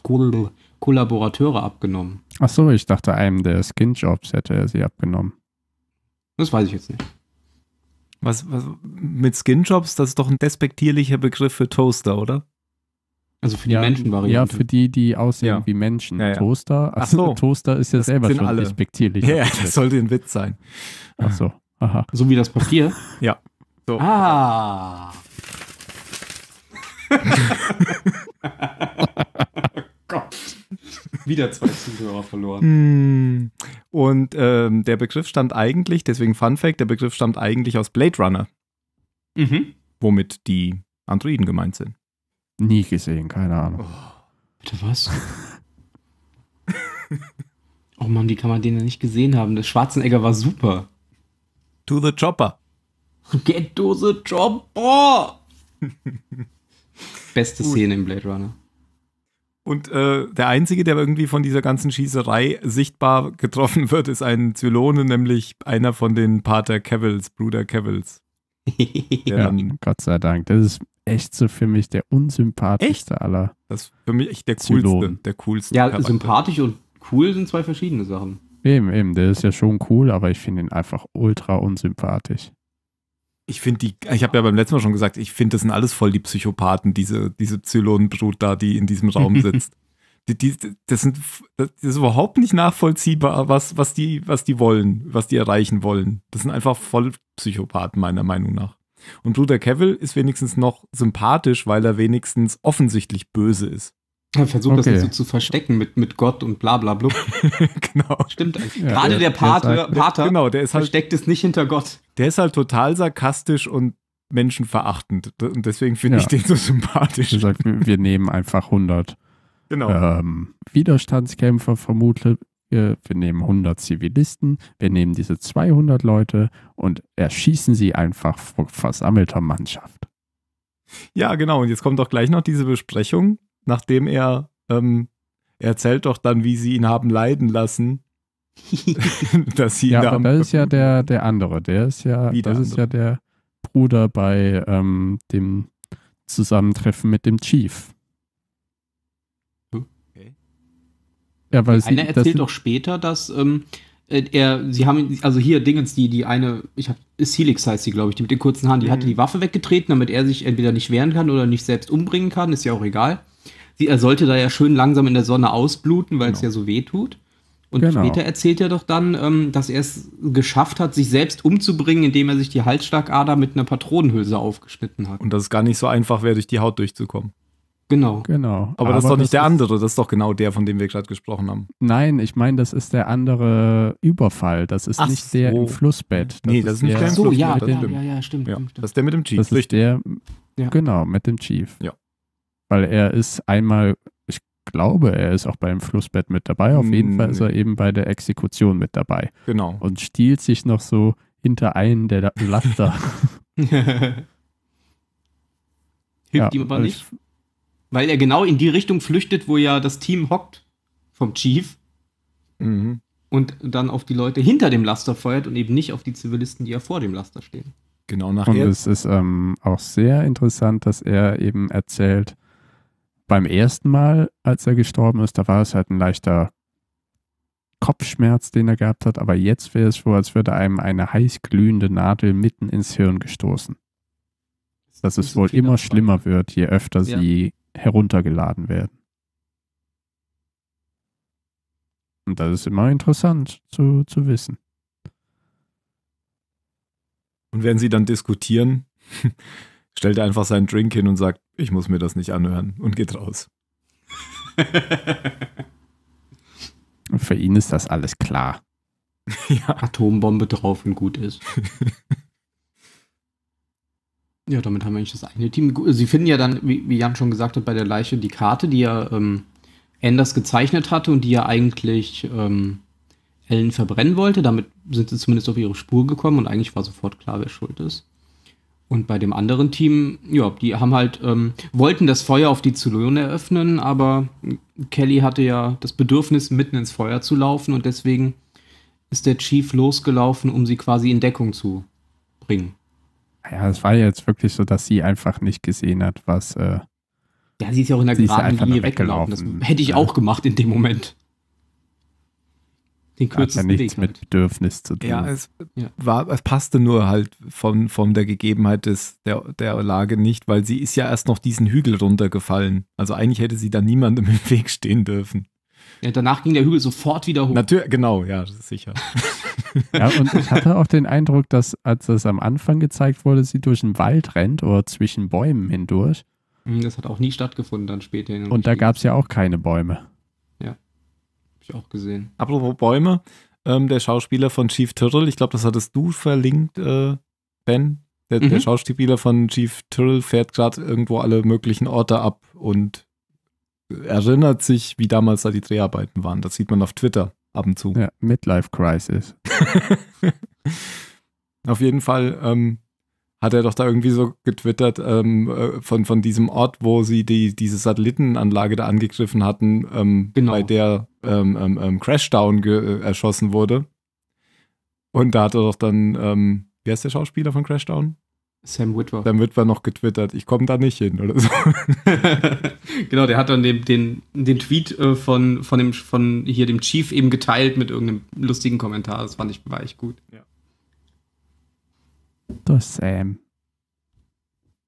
Kollaborateure abgenommen.
Ach so, ich dachte, einem der Skinjobs hätte er sie abgenommen.
Das weiß ich jetzt nicht.
Was, was mit Skinjobs, das ist doch ein despektierlicher Begriff für Toaster, oder?
Also für die ja, Menschenvariante. Ja, für die, die aussehen ja. wie Menschen. Ja, Toaster. Ach also, so. Toaster ist ja das selber schon alle. respektierlich. Ja, das sollte ein Witz sein. Ach so. Aha. So wie das Papier? ja.
So. Ah. oh Gott. Wieder zwei Zuhörer
verloren. Mm. Und ähm, der Begriff stammt eigentlich, deswegen Fun Fact, der Begriff stammt eigentlich aus Blade Runner. Mhm. Womit die Androiden gemeint sind. Nie gesehen, keine Ahnung. Oh,
bitte was? oh Mann, wie kann man den denn nicht gesehen haben? Der Schwarzenegger war super. To the Chopper. Get to the Chopper! Beste Gut. Szene im Blade Runner.
Und äh, der Einzige, der irgendwie von dieser ganzen Schießerei sichtbar getroffen wird, ist ein Zylone, nämlich einer von den Pater Cavills, Bruder Cavills.
ja,
Gott sei Dank. Das ist echt so für mich der unsympathischste echt? aller. Das ist für mich echt der Zylogen. coolste, der coolste. Ja, Charakter. sympathisch
und cool sind zwei verschiedene Sachen.
Eben, eben, der ist ja schon cool, aber ich finde ihn einfach ultra unsympathisch.
Ich finde
die, ich habe ja beim letzten Mal schon gesagt, ich finde, das sind alles voll die Psychopathen, diese, diese Zylonenbrut da, die in diesem Raum sitzt. die, die, das, sind, das ist überhaupt nicht nachvollziehbar, was, was, die, was die wollen, was die erreichen wollen. Das sind einfach voll Psychopathen, meiner Meinung nach. Und Bruder Cavill ist wenigstens noch sympathisch, weil er wenigstens offensichtlich böse ist. Er versucht okay. das nicht so zu verstecken mit, mit Gott und bla bla bla. genau. Stimmt. Ja, Gerade der, der Pater, der Pater genau, der ist halt, versteckt es nicht hinter Gott. Der ist halt total sarkastisch und menschenverachtend. Und deswegen finde ja. ich den so
sympathisch. Sagt, wir nehmen einfach 100 genau. ähm, Widerstandskämpfer vermutlich, äh, wir nehmen 100 Zivilisten, wir nehmen diese 200 Leute und erschießen sie einfach vor versammelter Mannschaft.
Ja, genau. Und jetzt kommt doch gleich noch diese Besprechung, nachdem er, ähm, erzählt doch dann, wie sie ihn haben leiden lassen. dass sie ja, da aber
das ist ja der, der andere. Der ist ja, das andere. ist ja der Bruder bei ähm, dem Zusammentreffen mit dem Chief. Ja, weil eine erzählt doch
später, dass ähm, äh, er, sie haben, also hier Dingens, die, die eine, ich hab, ist Helix heißt sie, glaube ich, die mit den kurzen Haaren, die mhm. hatte die Waffe weggetreten, damit er sich entweder nicht wehren kann oder nicht selbst umbringen kann, ist ja auch egal. Sie, er sollte da ja schön langsam in der Sonne ausbluten, weil genau. es ja so weh tut. Und genau. später erzählt er doch dann, ähm, dass er es geschafft hat, sich selbst umzubringen, indem er sich die Halsschlagader mit einer Patronenhülse aufgeschnitten hat. Und dass es gar nicht so einfach wäre, durch die Haut durchzukommen. Genau.
Genau. Aber, Aber das ist doch nicht
der andere, das ist doch genau der, von dem wir gerade gesprochen haben.
Nein, ich meine, das ist der andere Überfall. Das ist Ach nicht so. der im Flussbett. Das nee, das ist nicht der, im so, Flussbett. Ja, das ja, stimmt. ja,
ja, stimmt, ja. stimmt.
Das ist der mit dem Chief. Das ist der, ja. genau, mit dem Chief. Ja. Weil er ist einmal, ich glaube, er ist auch beim Flussbett mit dabei. Auf jeden nee. Fall ist er eben bei der Exekution mit dabei. Genau. Und stiehlt sich noch so hinter einen der Laster. Hilft ja, ihm aber nicht.
Ich, weil er genau in die Richtung flüchtet, wo ja das Team hockt vom Chief. Mhm. Und dann auf die Leute hinter dem Laster feuert und eben nicht auf die Zivilisten, die ja vor dem Laster stehen. Genau, nachher. Und es
ist ähm, auch sehr interessant, dass er eben erzählt, beim ersten Mal, als er gestorben ist, da war es halt ein leichter Kopfschmerz, den er gehabt hat, aber jetzt wäre es so, als würde einem eine heiß glühende Nadel mitten ins Hirn gestoßen. Dass es wohl immer schlimmer wird, je öfter ja. sie heruntergeladen werden. Und das ist immer interessant zu, zu wissen.
Und wenn sie dann diskutieren, stellt er einfach seinen Drink hin und sagt, ich muss mir das nicht anhören und geht raus.
Für ihn ist das alles klar. Ja. Atombombe drauf und gut ist.
Ja, damit haben wir eigentlich das eigene Team. Sie finden ja dann, wie, Jan schon gesagt hat, bei der Leiche die Karte, die ja ähm, Anders gezeichnet hatte und die ja eigentlich ähm, Ellen verbrennen wollte. Damit sind sie zumindest auf ihre Spur gekommen und eigentlich war sofort klar, wer schuld ist. Und bei dem anderen Team, ja, die haben halt, ähm, wollten das Feuer auf die Zylone eröffnen, aber Kelly hatte ja das Bedürfnis, mitten ins Feuer zu laufen und deswegen ist der Chief losgelaufen, um sie quasi in Deckung zu bringen.
Ja, es war jetzt wirklich so, dass sie einfach nicht gesehen hat, was. Äh, ja, sie ist ja auch in der geraden Linie weggelaufen. weggelaufen.
Das hätte ich ja. auch gemacht in dem Moment. Den kürzesten hat ja nichts Weg mit halt.
Bedürfnis zu tun. Ja, es, ja. War, es passte nur halt von, von der Gegebenheit des, der, der Lage nicht, weil sie ist ja erst noch diesen Hügel runtergefallen. Also eigentlich hätte sie da
niemandem im Weg stehen dürfen.
Ja, danach ging der Hügel sofort wieder hoch. Natürlich, genau, ja, sicher. Ja, und ich hatte
auch den Eindruck, dass als das am Anfang gezeigt wurde, sie durch den Wald rennt oder zwischen Bäumen hindurch.
Hm, das hat auch nie stattgefunden dann später. Und, da
gab es ja auch keine Bäume.
Ja, habe ich auch gesehen. Apropos Bäume, ähm,
der Schauspieler von Chief Turtle, ich glaube, das hattest du verlinkt, äh, Ben. Der, mhm. der Schauspieler von Chief Turtle fährt gerade irgendwo alle möglichen Orte ab und erinnert sich, wie damals da die Dreharbeiten waren. Das sieht man auf Twitter ab und zu. Ja, Midlife
Crisis.
Auf jeden Fall ähm, hat er doch da irgendwie so getwittert ähm, äh, von, von diesem Ort, wo sie die, diese Satellitenanlage da angegriffen hatten, ähm, genau. bei der ähm, ähm, ähm, Crashdown äh, erschossen wurde. Und da hat er doch dann, wer ist der Schauspieler von Crashdown? Sam Witwer. Sam Witwer noch getwittert, ich komme da nicht hin oder so.
genau, der hat dann den, den, den Tweet äh, von, von, dem, von hier dem Chief eben geteilt mit irgendeinem lustigen Kommentar. Das fand ich, war echt gut. Ja.
Das Sam. Ähm.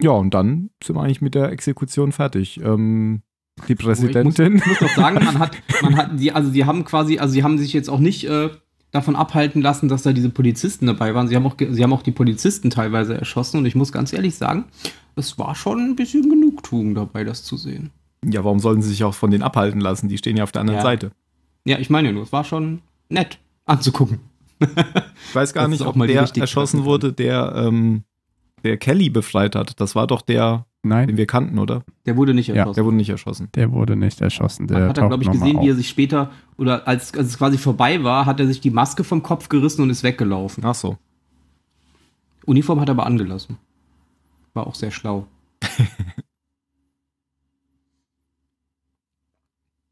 Ja, und dann sind wir eigentlich mit der Exekution fertig. Ähm, die Präsidentin. Ich muss, ich muss doch sagen, man
hat, man hat die, also die haben quasi, also die haben sich jetzt auch nicht äh, davon abhalten lassen, dass da diese Polizisten dabei waren. Sie haben, auch, sie haben auch die Polizisten teilweise erschossen und ich muss ganz ehrlich sagen, es war schon ein bisschen Genugtuung dabei, das zu sehen.
Ja, warum sollen sie sich auch von denen abhalten lassen? Die stehen ja auf der anderen ja. Seite.
Ja, ich meine nur, es war schon nett anzugucken. ich weiß gar das nicht, ob mal der erschossen
wurde, der, ähm, der Kelly befreit hat. Das war doch der Nein. Den wir kannten, oder? Der wurde nicht erschossen. Ja, der wurde nicht erschossen. Der wurde
nicht erschossen. Der hat er, glaube ich, gesehen, wie
er sich später, oder als, als es quasi vorbei war, hat er sich die Maske vom Kopf gerissen und ist weggelaufen. Ach so. Uniform hat er aber angelassen. War auch sehr schlau.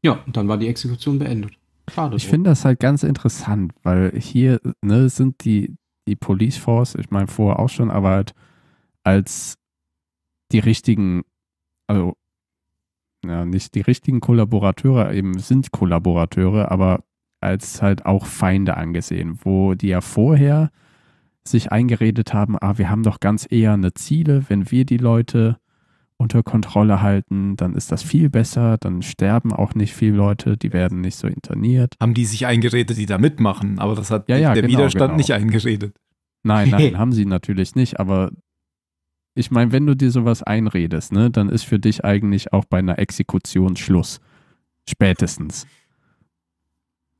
ja, und dann war die Exekution beendet. Schade. Ich finde
das halt ganz interessant, weil hier ne, sind die, die Police Force, ich meine vorher auch schon, aber halt als die richtigen, also ja, nicht die richtigen Kollaborateure eben sind Kollaborateure, aber als halt auch Feinde angesehen, wo die ja vorher sich eingeredet haben, ah, wir haben doch ganz eher eine Ziele, wenn wir die Leute unter Kontrolle halten, dann ist das viel besser, dann sterben auch nicht viele Leute, die werden nicht so interniert.
Haben die sich eingeredet, die da mitmachen, aber das
hat ja, ja, der genau, Widerstand genau. nicht
eingeredet. Nein, nein,
haben sie natürlich nicht, aber ich meine, wenn du dir sowas einredest, ne, dann ist für dich eigentlich auch bei einer Exekution Schluss. Spätestens.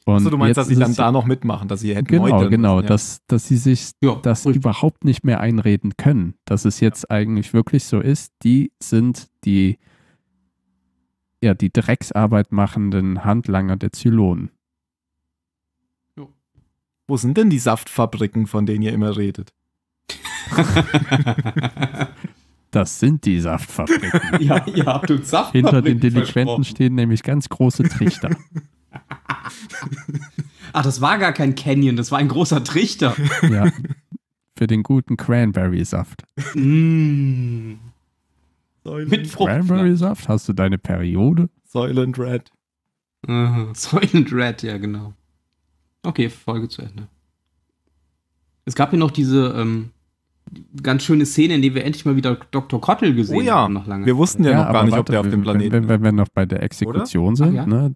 Und so, du meinst, dass sie dann da noch mitmachen, dass sie hätten genau, heute. Genau, ja. dass, dass sie sich ja, das richtig. überhaupt nicht mehr einreden können, dass es jetzt ja. eigentlich wirklich so ist. Die sind die, ja, die Drecksarbeit machenden Handlanger der Zylonen.
Wo sind denn die Saftfabriken, von denen ihr immer redet?
Das sind die Saftfabriken. ja, ihr habt uns Saft. Hinter den Delinquenten stehen nämlich ganz große Trichter. Ach,
ah, das war gar kein Canyon, das war ein großer Trichter.
Ja. Für den guten Cranberry-Saft.
Mm. Mit Frucht. Ne?
Cranberry-Saft? Hast du deine Periode?
Soylent Red. Uh, Soylent Red, ja, genau. Okay, Folge zu Ende. Es gab hier noch diese, ähm, ganz schöne Szene, in der wir endlich mal wieder Dr. Kottel gesehen oh, ja. haben nach langer Wir wussten ja, ja noch gar nicht, warte, ob der auf dem Planeten Wenn,
wenn wir noch bei der Exekution Oder? sind, ja? ne?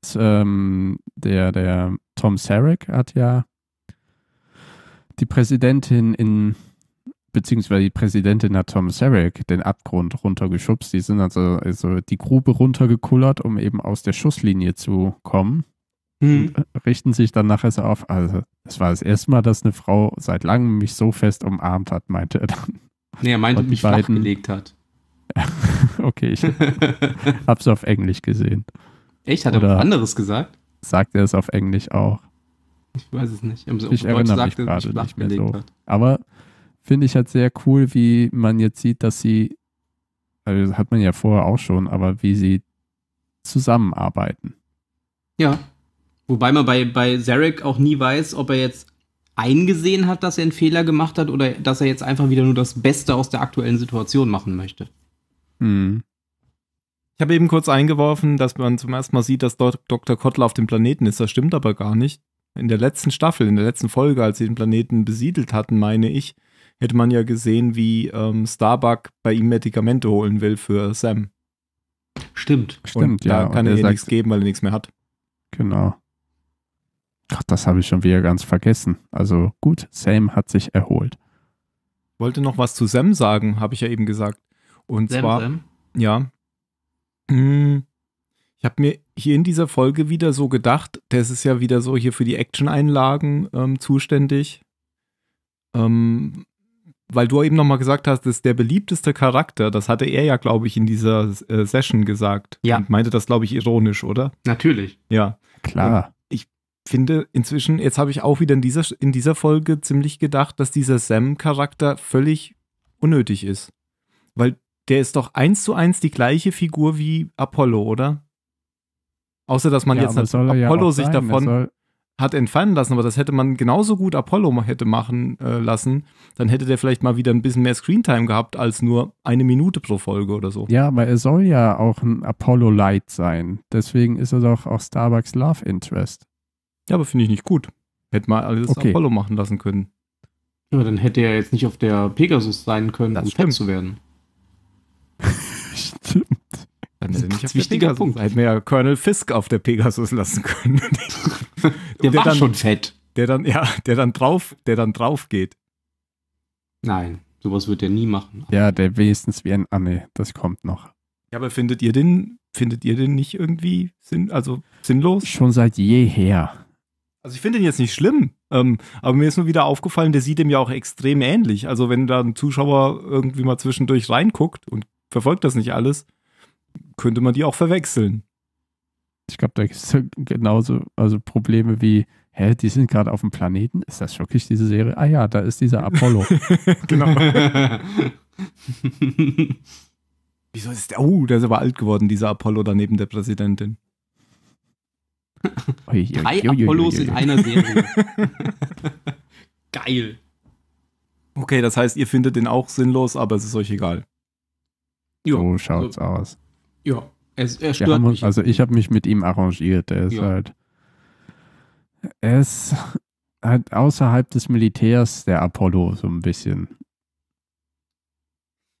Das, ähm, der, der Tom Sarek hat ja die Präsidentin in beziehungsweise die Präsidentin hat Tom Sarek den Abgrund runtergeschubst. Die sind also, also die Grube runtergekullert, um eben aus der Schusslinie zu kommen hm. Äh, richten sich dann nachher so auf. Also, es war das erste Mal, dass eine Frau seit langem mich so fest umarmt hat, meinte er dann. Nee, er meinte, und mich beiden, flachgelegt hat. okay, ich hab's auf Englisch gesehen. Echt? Hat Oder er was anderes gesagt? Sagt er es auf Englisch auch? Ich weiß es nicht. Im ich erinnere mich gerade nicht mehr so. Hat. Aber finde ich halt sehr cool, wie man jetzt sieht, dass sie, also das hat man ja vorher auch schon, aber wie sie zusammenarbeiten.
Ja, Wobei man bei, bei Zarek auch nie weiß, ob er jetzt eingesehen hat, dass er einen Fehler gemacht hat oder dass er jetzt einfach wieder nur das Beste aus der aktuellen Situation machen möchte. Hm. Ich habe eben kurz eingeworfen,
dass man zum ersten Mal sieht, dass dort Dr. Kottler auf dem Planeten ist. Das stimmt aber gar nicht. In der letzten Staffel, in der letzten Folge, als sie den Planeten besiedelt hatten, meine ich, hätte man ja gesehen, wie ähm, Starbuck bei ihm Medikamente holen will für Sam. Stimmt. Stimmt, Und da ja. kann Und er ihr nichts geben, weil er nichts mehr hat.
Genau. Ach, das habe ich schon wieder ganz vergessen. Also gut, Sam hat sich erholt.
Wollte noch was zu Sam sagen, habe ich ja eben gesagt. Und Sam, zwar, Sam. ja, hm. ich habe mir hier in dieser Folge wieder so gedacht, das ist ja wieder so hier für die Action-Einlagen ähm, zuständig. Ähm, weil du eben nochmal gesagt hast, das ist der beliebteste Charakter. Das hatte er ja, glaube ich, in dieser äh, Session gesagt. Ja. Und meinte das, glaube ich, ironisch, oder? Natürlich. Ja. Klar finde inzwischen, jetzt habe ich auch wieder in dieser, in dieser Folge ziemlich gedacht, dass dieser Sam-Charakter völlig unnötig ist. Weil der ist doch eins zu eins die gleiche Figur wie Apollo, oder? Außer, dass man ja, jetzt halt Apollo ja sich sein. davon hat entfernen lassen, aber das hätte man genauso gut Apollo hätte machen äh, lassen, dann hätte der vielleicht mal wieder ein bisschen mehr Screentime gehabt als nur eine Minute pro Folge oder so.
Ja, aber er soll ja auch ein Apollo Light sein. Deswegen ist er doch auch Starbucks Love Interest. Ja, aber finde ich nicht gut. Hätte mal alles okay. Apollo machen lassen können.
Ja, dann hätte er jetzt nicht auf der Pegasus sein können, das um stimmt. fett zu werden. stimmt. Dann hätte er nicht auf der
Punkt. Hätten wir ja Colonel Fisk auf der Pegasus lassen können. der, der war dann, schon fett. Der dann, ja, der dann drauf, der dann drauf geht. Nein, sowas wird er nie
machen. Ja, der wenigstens wie ein Anne, das kommt noch.
Ja, aber findet ihr den, findet ihr den nicht irgendwie sinn, also
sinnlos? Schon seit jeher.
Also ich finde ihn jetzt nicht schlimm, ähm, aber mir ist nur wieder aufgefallen, der sieht ihm ja auch extrem ähnlich. Also wenn da ein Zuschauer irgendwie mal zwischendurch reinguckt und verfolgt das nicht alles, könnte man die auch verwechseln.
Ich glaube, da gibt es genauso also Probleme wie, hä, die sind gerade auf dem Planeten? Ist das schockig, diese Serie? Ah ja, da ist dieser Apollo. genau.
Wieso ist der, oh, der ist aber alt geworden, dieser Apollo daneben der Präsidentin. Drei Apollos in einer Serie. Geil. Okay, das heißt, ihr findet den auch sinnlos, aber es ist euch egal. Jo, so also schaut's so. aus.
Ja, es, er stört haben, mich. Also ich habe mich mit ihm arrangiert. Er ist jo. halt. Er ist halt außerhalb des Militärs der Apollo so ein bisschen.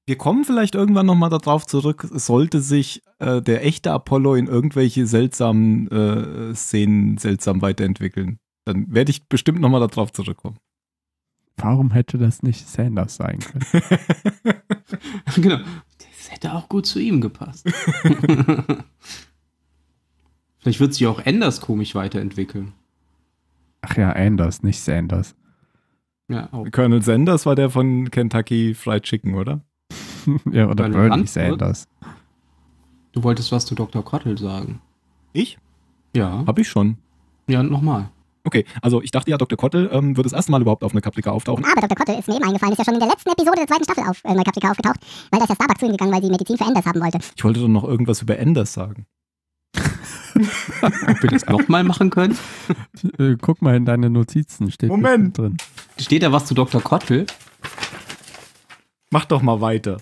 Wir kommen vielleicht irgendwann nochmal darauf zurück, sollte sich äh, der echte Apollo in irgendwelche seltsamen äh, Szenen seltsam weiterentwickeln. Dann werde ich bestimmt nochmal darauf zurückkommen.
Warum hätte das nicht Sanders sein können? genau. Das hätte
auch gut zu ihm gepasst.
Vielleicht wird sich auch Anders komisch weiterentwickeln. Ach ja, Anders, nicht Sanders.
Ja, auch. Colonel Sanders war der von Kentucky Fried Chicken, oder? ja, oder Bernie Sanders.
Du wolltest was zu Dr. Kottel sagen. Ich?
Ja. Hab ich schon.
Ja, nochmal. Okay, also ich dachte
ja, Dr. Kottel ähm, wird das erste Mal überhaupt auf Neukaprika auftauchen.
Aber Dr. Kottel ist mir eben eingefallen, ist ja schon in der letzten Episode der zweiten Staffel auf äh, Neukaprika aufgetaucht, weil da ja Starbucks hingegangen, ihm weil sie Medizin für Enders haben wollte.
Ich wollte doch noch irgendwas über Enders sagen.
Ob wir das nochmal machen können? Äh, guck mal in deine Notizen, steht Moment. drin. Steht da was zu Dr. Kottel? Mach
doch mal weiter.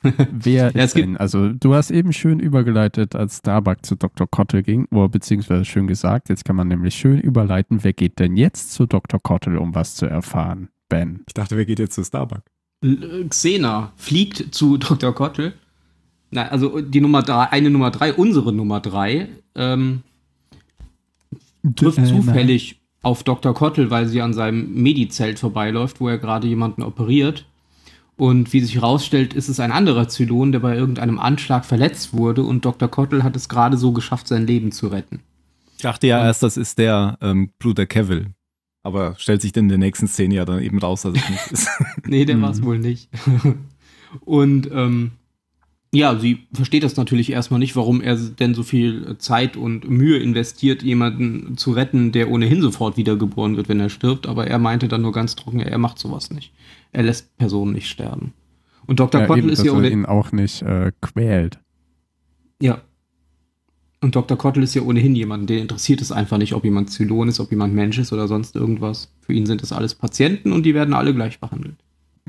Wer ja, ist denn? Also, du hast eben schön übergeleitet, als Starbuck zu Dr. Kottel ging, oder beziehungsweise schön gesagt, jetzt kann man nämlich schön überleiten, wer geht denn jetzt zu Dr. Kottel, um was zu erfahren, Ben? Ich dachte, wer geht jetzt zu Starbuck?
Äh, Xena fliegt zu Dr. Kottel. Na, also die Nummer drei, eine Nummer drei, unsere Nummer drei, ähm,
trifft äh, zufällig
nein. auf Dr. Kottel, weil sie an seinem Medizelt vorbeiläuft, wo er gerade jemanden operiert und wie sich herausstellt, ist es ein anderer Zylon, der bei irgendeinem Anschlag verletzt wurde und Dr. Kottl hat es gerade so geschafft, sein Leben zu retten.
Ich dachte ja und erst, das ist der ähm, Bruder Cavill. Aber stellt sich denn in der nächsten Szene ja dann eben raus, dass es nicht ist. nee, der war es
mhm. wohl nicht. und ähm, ja, sie versteht das natürlich erstmal nicht, warum er denn so viel Zeit und Mühe investiert, jemanden zu retten, der ohnehin sofort wiedergeboren wird, wenn er stirbt. Aber er meinte dann nur ganz trocken, er macht sowas nicht er lässt Personen nicht sterben.
Und Dr. Ja, Quantle eben, ist ja ohnehin. auch nicht äh, quält.
Ja. Und Dr. Quantle ist ja ohnehin jemand, den interessiert es einfach nicht, ob jemand Zylon ist, ob jemand Mensch ist oder sonst irgendwas. Für ihn sind das alles Patienten und die werden alle gleich behandelt.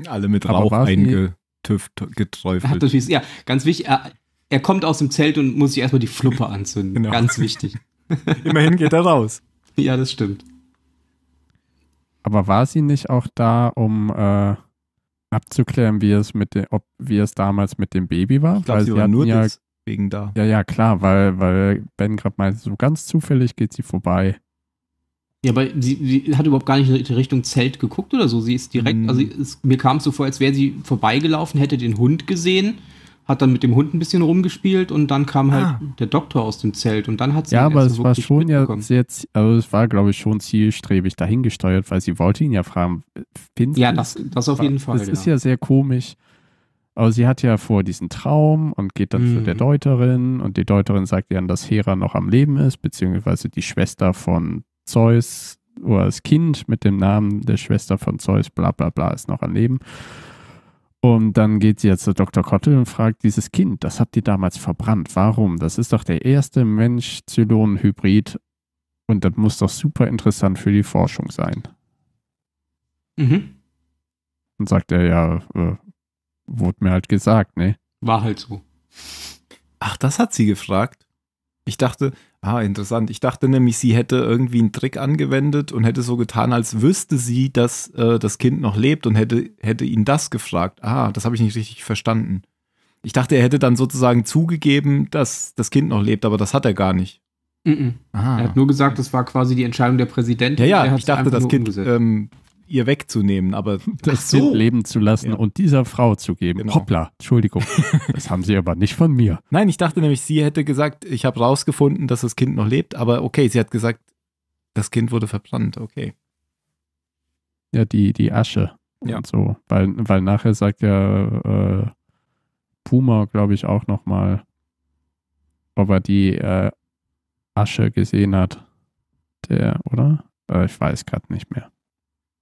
Alle
mit Aber Rauch eingeträufelt.
Ja, ganz wichtig. Er, er, kommt aus dem Zelt und muss sich erstmal die Fluppe anzünden. Genau. Ganz wichtig. Immerhin geht er raus. Ja, das stimmt.
Aber war sie nicht auch da, um äh, abzuklären, wie es mit dem, ob wie es damals mit dem Baby war? Ich glaube, sie, war nur ja, deswegen da. Ja, ja, klar, weil, weil Ben gerade meinte, so ganz zufällig geht sie vorbei.
Ja, aber sie, sie, hat überhaupt gar nicht in Richtung Zelt geguckt oder so. Sie ist direkt, hm. also es, mir kam es so vor, als wäre sie vorbeigelaufen, hätte den Hund gesehen hat dann mit dem Hund ein bisschen rumgespielt und dann kam halt ah. der Doktor aus dem Zelt und dann hat sie Ja, aber es war schon
ja also es war glaube ich schon zielstrebig dahingesteuert, weil sie wollte ihn ja fragen, findest Ja, das, das auf jeden Fall. Das ja. ist ja sehr komisch. Aber sie hat ja vor diesen Traum und geht dann mhm. zu der mhm. Deuterin und die Deuterin sagt ihr dann, dass Hera noch am Leben ist, beziehungsweise die Schwester von Zeus oder das Kind mit dem Namen der Schwester von Zeus, bla bla bla, ist noch am Leben. Und dann geht sie jetzt der Dr. Kottel und fragt, dieses Kind, das habt ihr damals verbrannt. Warum? Das ist doch der erste Mensch-Zylon-Hybrid und das muss doch super interessant für die Forschung sein. Mhm. Und sagt er, ja, äh, wurde mir halt gesagt, ne?
War halt so. Ach, das hat sie gefragt. Ich dachte, Ah, interessant. Ich dachte nämlich, sie hätte irgendwie einen Trick angewendet und hätte so getan, als wüsste sie, dass äh, das Kind noch lebt und hätte, hätte ihn das gefragt. Ah, das habe ich nicht richtig verstanden. Ich dachte, er hätte dann sozusagen zugegeben, dass das Kind noch lebt, aber das hat er gar nicht.
Mm -mm. Er hat nur gesagt, das war quasi die Entscheidung der Präsidentin. Ja, ja, ich dachte, das Kind
ähm, ihr wegzunehmen, aber das so. Leben zu lassen ja. und dieser Frau zu
geben. Genau. Hoppla, Entschuldigung, das haben sie aber nicht von mir.
Nein, ich dachte nämlich, sie hätte gesagt, ich habe rausgefunden, dass das Kind noch lebt, aber okay, sie hat gesagt, das Kind wurde verbrannt, okay.
Ja, die, die Asche. Ja. Und so, weil, weil nachher sagt ja äh, Puma, glaube ich, auch nochmal, ob er die äh, Asche gesehen hat. Der, oder? Äh, ich weiß gerade nicht mehr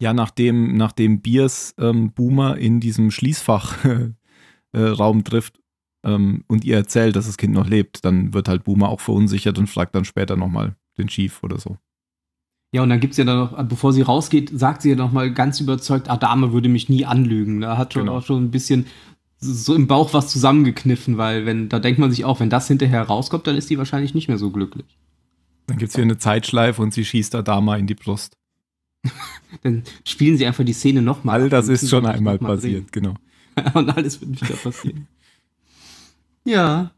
ja, nachdem, nachdem Biers ähm, Boomer in diesem Schließfachraum äh, trifft ähm, und ihr erzählt, dass das Kind noch lebt, dann wird halt Boomer auch verunsichert und fragt dann später nochmal den Chief oder so.
Ja, und dann gibt es ja dann noch, bevor sie rausgeht, sagt sie ja nochmal ganz überzeugt, Adame ah, würde mich nie anlügen. Da hat schon genau. auch schon ein bisschen so im Bauch was zusammengekniffen, weil wenn, da denkt man sich auch, wenn das hinterher rauskommt, dann ist die wahrscheinlich nicht mehr so glücklich. Dann gibt es hier eine Zeitschleife und sie schießt Adama in die Brust.
dann spielen sie einfach die Szene nochmal. All das ist schon einmal passiert, drehen. genau. und alles wird wieder passieren. ja.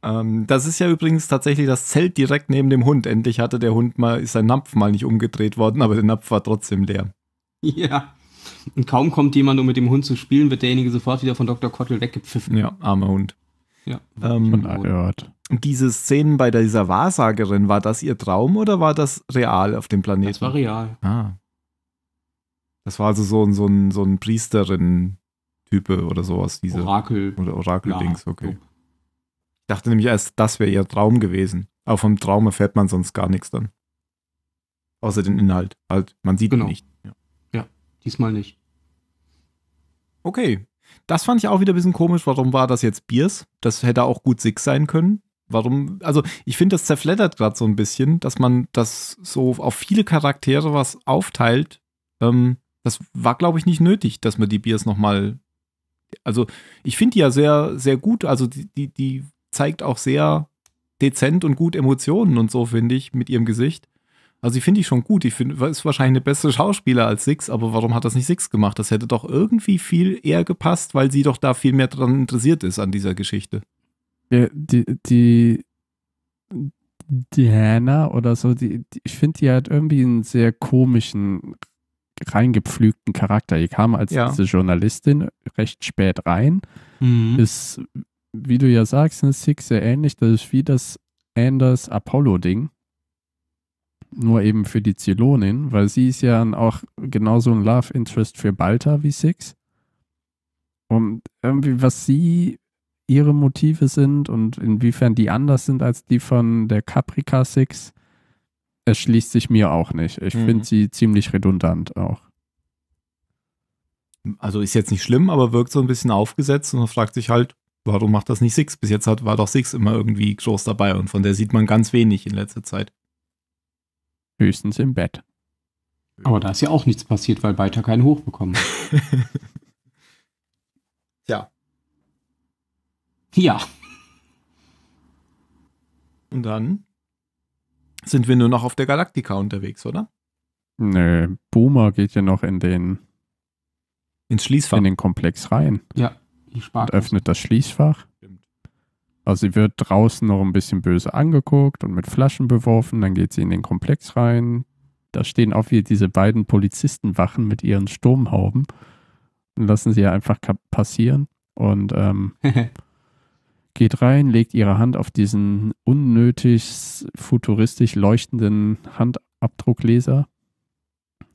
Ähm, das ist ja übrigens tatsächlich das Zelt direkt neben dem Hund. Endlich hatte der Hund mal, ist sein Napf mal nicht umgedreht worden, aber der Napf war trotzdem leer.
Ja. Und kaum kommt jemand, um mit dem Hund zu spielen, wird derjenige sofort wieder von Dr. Kottel weggepfiffen.
Ja, armer Hund. Ja, ähm, schon diese Szenen bei dieser Wahrsagerin, war das ihr Traum oder war das real auf dem Planeten? Das war real. Ah. Das war also so ein, so ein, so ein Priesterin-Type oder sowas. Diese, Orakel. Oder Orakel-Dings, ja, okay. Ich dachte nämlich erst, das wäre ihr Traum gewesen. Aber vom Traum erfährt man sonst gar nichts dann. Außer den Inhalt. Halt, man sieht genau. ihn nicht. Ja.
ja, diesmal nicht. Okay,
das fand ich auch wieder ein bisschen komisch. Warum war das jetzt Biers? Das hätte auch gut Six sein können warum, also ich finde, das zerfleddert gerade so ein bisschen, dass man das so auf viele Charaktere was aufteilt. Ähm, das war, glaube ich, nicht nötig, dass man die Biers nochmal. Also, ich finde die ja sehr, sehr gut. Also, die, die, die zeigt auch sehr dezent und gut Emotionen und so, finde ich, mit ihrem Gesicht. Also, die finde ich schon gut. Ich finde, ist wahrscheinlich eine bessere Schauspieler als Six, aber warum hat das nicht Six gemacht? Das hätte doch irgendwie viel eher gepasst, weil sie doch da viel mehr dran interessiert ist an dieser Geschichte
die, die, die Diana oder so, die, die ich finde, die hat irgendwie einen sehr komischen, reingepflügten Charakter. Die kam als ja. diese Journalistin recht spät rein. Mhm. Ist, wie du ja sagst, eine Six sehr ähnlich. Das ist wie das Anders Apollo-Ding. Nur eben für die Zylonin, weil sie ist ja auch genauso ein Love Interest für Balta wie Six. Und irgendwie, was sie ihre Motive sind und inwiefern die anders sind als die von der Caprica Six, erschließt sich mir auch nicht. Ich mhm. finde sie ziemlich redundant auch. Also ist jetzt nicht schlimm, aber wirkt so ein
bisschen aufgesetzt und man fragt sich halt, warum macht das nicht Six? Bis jetzt hat, war doch Six immer irgendwie groß dabei und von der sieht man ganz wenig in letzter Zeit. Höchstens im Bett.
Aber da ist ja auch nichts passiert, weil weiter keinen hochbekommen hat. Ja.
Und dann sind wir nur noch auf der Galaktika unterwegs, oder?
Nö, Boomer geht ja noch in den ins Schließfach. In den Komplex rein. Ja, die Sparkasse. Und öffnet das Schließfach. Stimmt. Also sie wird draußen noch ein bisschen böse angeguckt und mit Flaschen beworfen, dann geht sie in den Komplex rein. Da stehen auch wieder diese beiden Polizistenwachen mit ihren Sturmhauben und lassen sie ja einfach passieren. Und ähm, geht rein, legt ihre Hand auf diesen unnötig futuristisch leuchtenden Handabdruckleser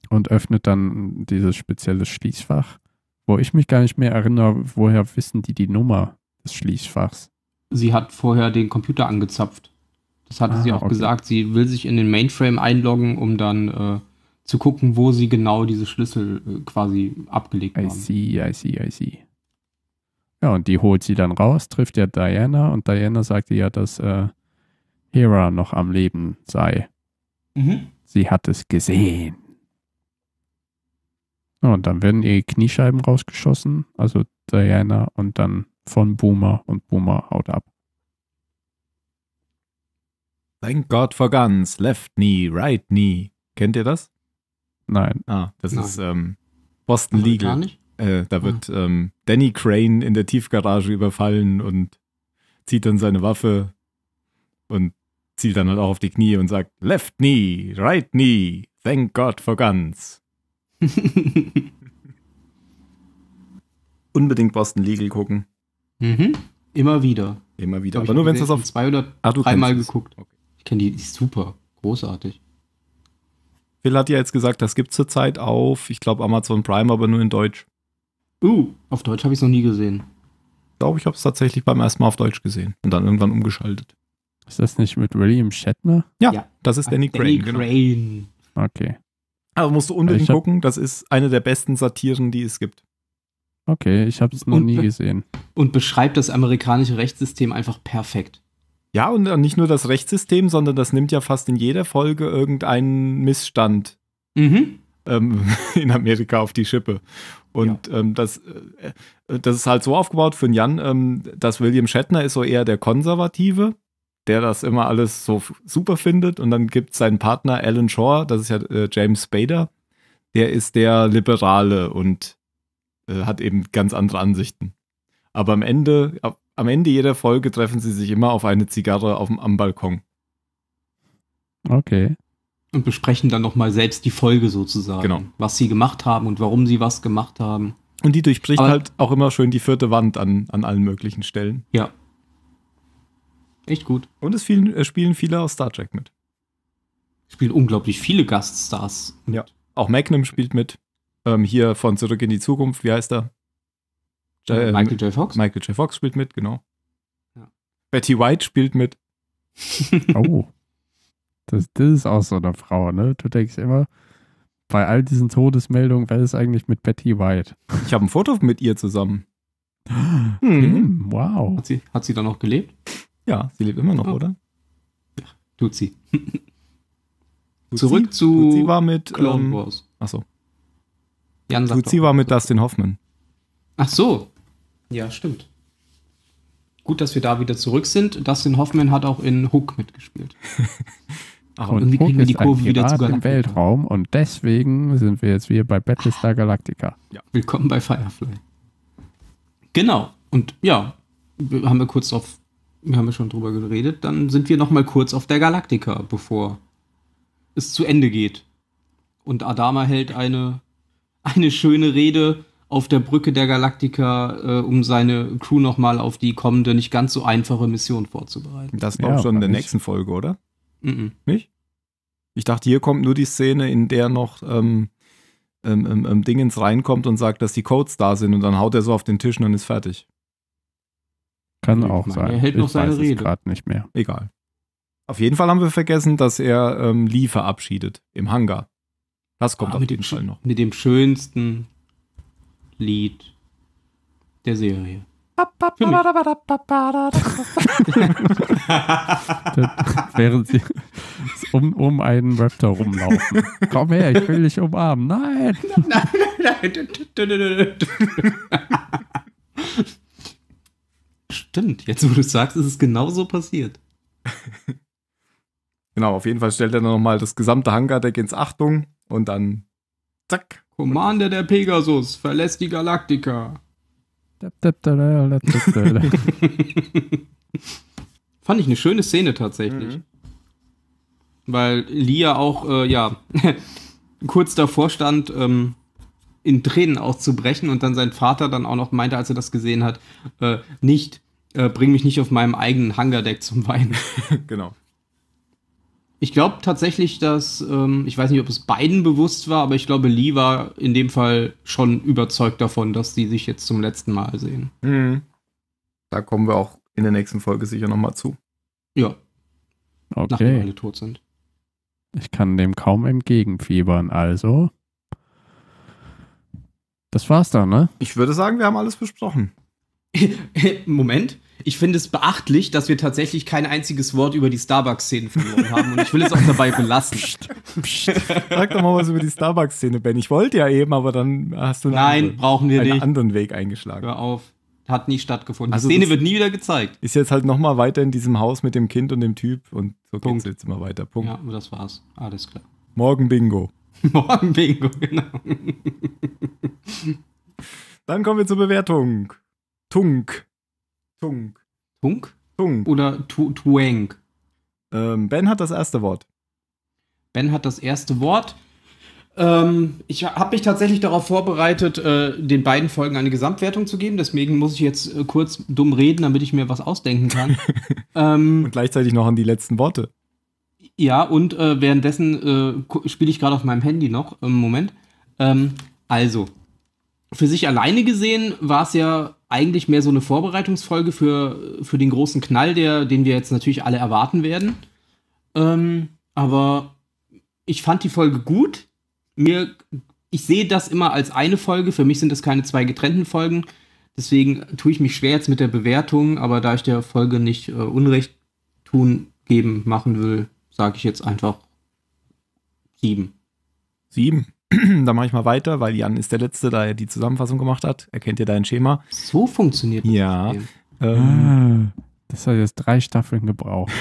und öffnet dann dieses spezielle Schließfach, wo ich mich gar nicht mehr erinnere, woher wissen die die Nummer des Schließfachs.
Sie hat vorher den Computer angezapft. Das hatte ah, sie auch okay. gesagt. Sie will sich in den Mainframe einloggen, um dann äh, zu gucken, wo sie genau diese Schlüssel äh, quasi abgelegt I haben. I see, I see, I see.
Ja, und die holt sie dann raus, trifft ja Diana und Diana sagte ja, dass äh, Hera noch am Leben sei. Mhm. Sie hat es gesehen. Ja, und dann werden ihr Kniescheiben rausgeschossen, also Diana und dann von Boomer und Boomer haut ab.
Thank God for Guns, Left Knee, Right Knee. Kennt ihr das? Nein. Ah, das Nein. ist ähm, Boston Legal. Gar nicht? Äh, da ah. wird ah. ähm, Danny Crane in der Tiefgarage überfallen und zieht dann seine Waffe und zielt dann halt auch auf die Knie und sagt: Left knee, right knee, thank God for guns. Unbedingt Boston Legal gucken. Mhm. Immer wieder. Immer wieder. Aber nur wenn es das auf zwei oder ah, dreimal geguckt. Okay. Ich kenne die, die ist super, großartig. Phil hat ja jetzt gesagt, das gibt es zurzeit auf, ich glaube Amazon Prime, aber nur in Deutsch. Uh, auf Deutsch habe ich es noch nie gesehen. Ich glaube, ich habe es tatsächlich beim ersten Mal auf Deutsch gesehen und dann irgendwann umgeschaltet. Ist
das nicht mit William Shatner? Ja, ja. das ist Danny, Danny Crane.
Genau. Crane.
Genau. Okay.
Also musst du also unbedingt hab... gucken, das
ist eine der besten Satiren, die es gibt.
Okay, ich habe es noch und nie gesehen.
Und beschreibt das amerikanische Rechtssystem einfach perfekt. Ja, und äh, nicht nur das Rechtssystem, sondern das nimmt ja fast in jeder Folge irgendeinen Missstand mhm ähm, in Amerika auf die Schippe. Und ja. ähm, das, äh, das ist halt so aufgebaut für Jan, ähm, dass William Shatner ist so eher der Konservative, der das immer alles so super findet. Und dann gibt es seinen Partner Alan Shaw, das ist ja äh, James Spader, der ist der Liberale und äh, hat eben ganz andere Ansichten. Aber am Ende, ab, am Ende jeder Folge treffen sie sich immer auf eine Zigarre auf am
Balkon. Okay. Und besprechen dann nochmal selbst die Folge sozusagen. Genau. Was sie gemacht haben und warum sie was gemacht haben. Und die durchbricht Aber halt auch immer schön die
vierte Wand an, an allen möglichen Stellen. Ja. Echt gut. Und es spielen, äh, spielen viele aus Star Trek mit. Spielen unglaublich viele Gaststars. Ja. Auch Magnum spielt mit. Ähm, hier von Zurück in die Zukunft, wie heißt er? J ähm, Michael J. Fox? Michael J. Fox spielt mit, genau. Ja. Betty White spielt mit.
oh. Das, das ist auch so eine Frau, ne? Du denkst immer, bei all diesen Todesmeldungen, wer ist eigentlich mit Betty White? Ich habe ein Foto mit ihr zusammen. Hm. Mhm. Wow. Hat sie, hat sie dann noch gelebt? Ja, sie lebt immer noch, oh. oder?
Ja, tut sie. tut Zurück sie? zu. Tut sie war mit. Ähm, Clone ähm,
Wars. Achso. Jan sagt Tutsi war mit Dustin Hoffman.
Ach so. Ja, stimmt. Gut, dass wir da wieder zurück sind. Dustin Hoffman hat auch in Hook
mitgespielt. Aber und irgendwie kriegen wir die Kurve wieder zu Galactica. im Weltraum und deswegen sind wir jetzt hier bei Battlestar Galactica. Ja, willkommen bei Firefly. Genau. Und
ja, haben wir kurz auf, wir haben ja schon drüber geredet, dann sind wir nochmal kurz auf der Galactica, bevor es zu Ende geht. Und Adama hält eine, eine schöne Rede auf der Brücke der Galactica, äh, um seine Crew nochmal auf die kommende, nicht ganz so einfache Mission vorzubereiten. Das war ja, schon in der nächsten Folge, oder? Mhm. Nicht? Ich dachte, hier kommt nur die Szene, in der noch
ähm, ähm, ähm, ähm, Dingens reinkommt und sagt, dass die Codes da sind und dann haut er so auf den Tisch und dann ist fertig.
Kann hm, auch sein. Er hält ich noch seine Rede. Gerade nicht mehr.
Egal. Auf jeden Fall haben wir vergessen, dass er ähm, Lee verabschiedet im Hangar. Das
kommt ah, auf jeden Fall noch. Mit dem schönsten Lied der
Serie. Während sie um, um einen Raptor rumlaufen. Komm her, ich will dich umarmen. Nein! Nein,
nein,
nein.
Stimmt, jetzt wo du sagst, ist es genauso passiert.
Genau, auf jeden Fall stellt er dann nochmal das gesamte Hangardeck ins Achtung und dann
zack. Commander der Pegasus verlässt die Galaktika. Fand ich eine schöne Szene tatsächlich. Mhm. Weil Lia auch, äh, ja, kurz davor stand, ähm, in Tränen auszubrechen und dann sein Vater dann auch noch meinte, als er das gesehen hat, äh, nicht, äh, bring mich nicht auf meinem eigenen Hangardeck zum Weinen. genau. Ich glaube tatsächlich, dass, ähm, ich weiß nicht, ob es beiden bewusst war, aber ich glaube, Lee war in dem Fall schon überzeugt davon, dass sie sich jetzt zum letzten Mal sehen.
Mhm. Da kommen wir auch in der nächsten Folge sicher nochmal zu.
Ja.
Okay. Nachdem alle tot sind. Ich kann dem kaum entgegenfiebern, also. Das war's dann, ne? Ich
würde sagen, wir haben alles besprochen. Moment. Ich finde es beachtlich, dass wir tatsächlich kein einziges Wort über die Starbucks-Szene verloren haben. Und ich will es auch dabei belassen. psst, psst. Sag doch mal was über die
Starbucks-Szene, Ben. Ich wollte ja eben, aber dann hast du einen, Nein, anderen, brauchen wir einen nicht. anderen Weg eingeschlagen. Hör auf.
Hat nie stattgefunden. Also die Szene wird
nie wieder gezeigt. Ist jetzt halt nochmal weiter in diesem Haus mit dem Kind und dem Typ und so geht es jetzt immer weiter. Punkt. Ja,
das war's. Alles klar.
Morgen Bingo. Morgen Bingo, genau. dann kommen wir zur Bewertung. Tunk. Tunk. Tunk? Tunk. Oder tu Twank.
Ähm, ben hat das erste Wort. Ben hat das erste Wort. Ähm, ich habe mich tatsächlich darauf vorbereitet, äh, den beiden Folgen eine Gesamtwertung zu geben. Deswegen muss ich jetzt äh, kurz dumm reden, damit ich mir was ausdenken kann. ähm, und gleichzeitig noch an die
letzten Worte.
Ja, und äh, währenddessen äh, spiele ich gerade auf meinem Handy noch. Ähm, Moment. Ähm, also, für sich alleine gesehen war es ja eigentlich mehr so eine Vorbereitungsfolge für, für den großen Knall, der, den wir jetzt natürlich alle erwarten werden. Ähm, aber ich fand die Folge gut. Mir, ich sehe das immer als eine Folge. Für mich sind das keine zwei getrennten Folgen. Deswegen tue ich mich schwer jetzt mit der Bewertung, aber da ich der Folge nicht äh, Unrecht tun, geben, machen will, sage ich jetzt einfach sieben. Sieben?
da mache ich mal weiter, weil Jan ist der Letzte, da er die Zusammenfassung gemacht hat. Erkennt ihr dein Schema? So
funktioniert das. Ja.
Ähm, ah, das hat jetzt drei Staffeln gebraucht.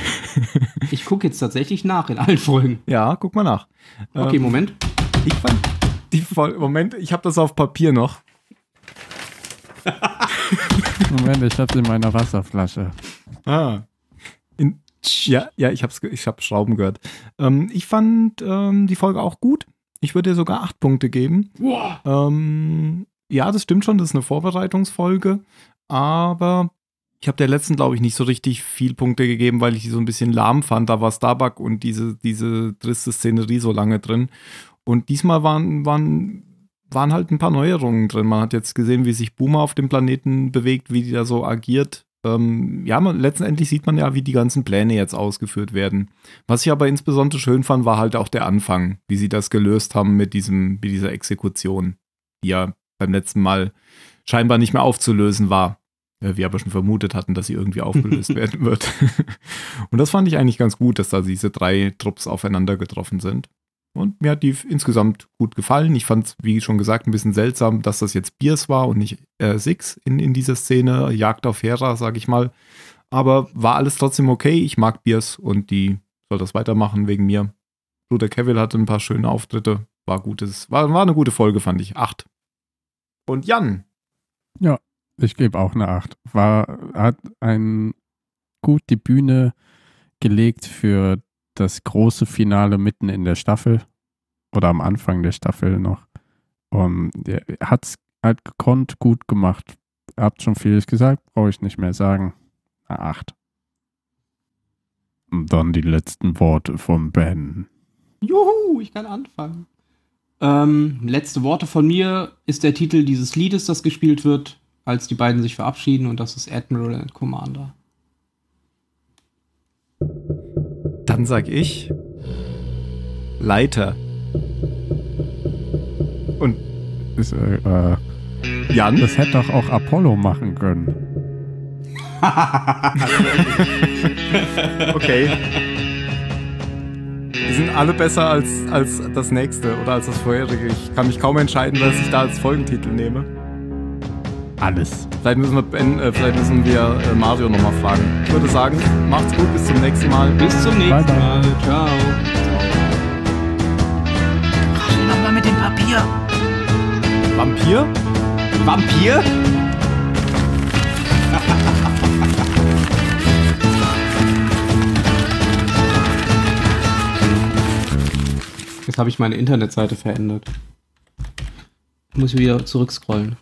ich gucke jetzt tatsächlich nach in allen Folgen. Ja, guck mal nach. Okay, ähm, Moment. Ich fand
die Folge. Moment, ich habe das auf Papier noch.
Moment, ich habe es in meiner Wasserflasche.
Ah. In, ja, ja, ich habe ich hab Schrauben gehört. Ähm, ich fand ähm, die Folge auch gut. Ich würde dir sogar acht Punkte geben. Wow. Ähm, ja, das stimmt schon, das ist eine Vorbereitungsfolge, aber ich habe der letzten, glaube ich, nicht so richtig viel Punkte gegeben, weil ich die so ein bisschen lahm fand. Da war Starbuck und diese, diese triste Szenerie so lange drin. Und diesmal waren, waren waren halt ein paar Neuerungen drin. Man hat jetzt gesehen, wie sich Boomer auf dem Planeten bewegt, wie die da so agiert, ähm, ja, man, letztendlich sieht man ja, wie die ganzen Pläne jetzt ausgeführt werden. Was ich aber insbesondere schön fand, war halt auch der Anfang, wie sie das gelöst haben mit, diesem, mit dieser Exekution, die ja beim letzten Mal scheinbar nicht mehr aufzulösen war. Äh, wir aber schon vermutet hatten, dass sie irgendwie aufgelöst werden wird. Und das fand ich eigentlich ganz gut, dass da diese drei Trupps aufeinander getroffen sind. Und mir hat die insgesamt gut gefallen. Ich fand es, wie schon gesagt, ein bisschen seltsam, dass das jetzt Biers war und nicht äh, Six in, in dieser Szene. Jagd auf Hera, sage ich mal. Aber war alles trotzdem okay. Ich mag Biers und die soll das weitermachen wegen mir. Luther Cavill hatte ein paar schöne Auftritte. War gutes, war, war eine gute Folge, fand ich. Acht. Und Jan.
Ja, ich gebe auch eine Acht. War, hat ein gut die Bühne gelegt für das große Finale mitten in der Staffel oder am Anfang der Staffel noch. Und er hat es halt gekonnt, gut gemacht. Habt schon vieles gesagt, brauche ich nicht mehr sagen. acht. Und dann die letzten Worte von Ben.
Juhu, ich kann anfangen. Ähm, letzte Worte von mir ist der Titel dieses Liedes, das gespielt wird, als die beiden sich verabschieden und das ist Admiral and Commander. Dann sag ich Leiter.
Und ist, äh, Jan? Das hätte doch auch Apollo machen können. okay.
Die sind alle besser als, als das nächste oder als das vorherige. Ich kann mich kaum entscheiden, was ich da als Folgentitel nehme alles. Vielleicht müssen wir, ben, äh, vielleicht müssen wir äh, Mario nochmal fragen. Ich würde sagen, macht's gut, bis zum nächsten Mal. Bis zum
nächsten bye, bye. Mal. Ciao. Raschel nochmal mit dem Papier. Vampir? Vampir? Jetzt habe ich meine Internetseite verändert. Ich muss wieder zurückscrollen.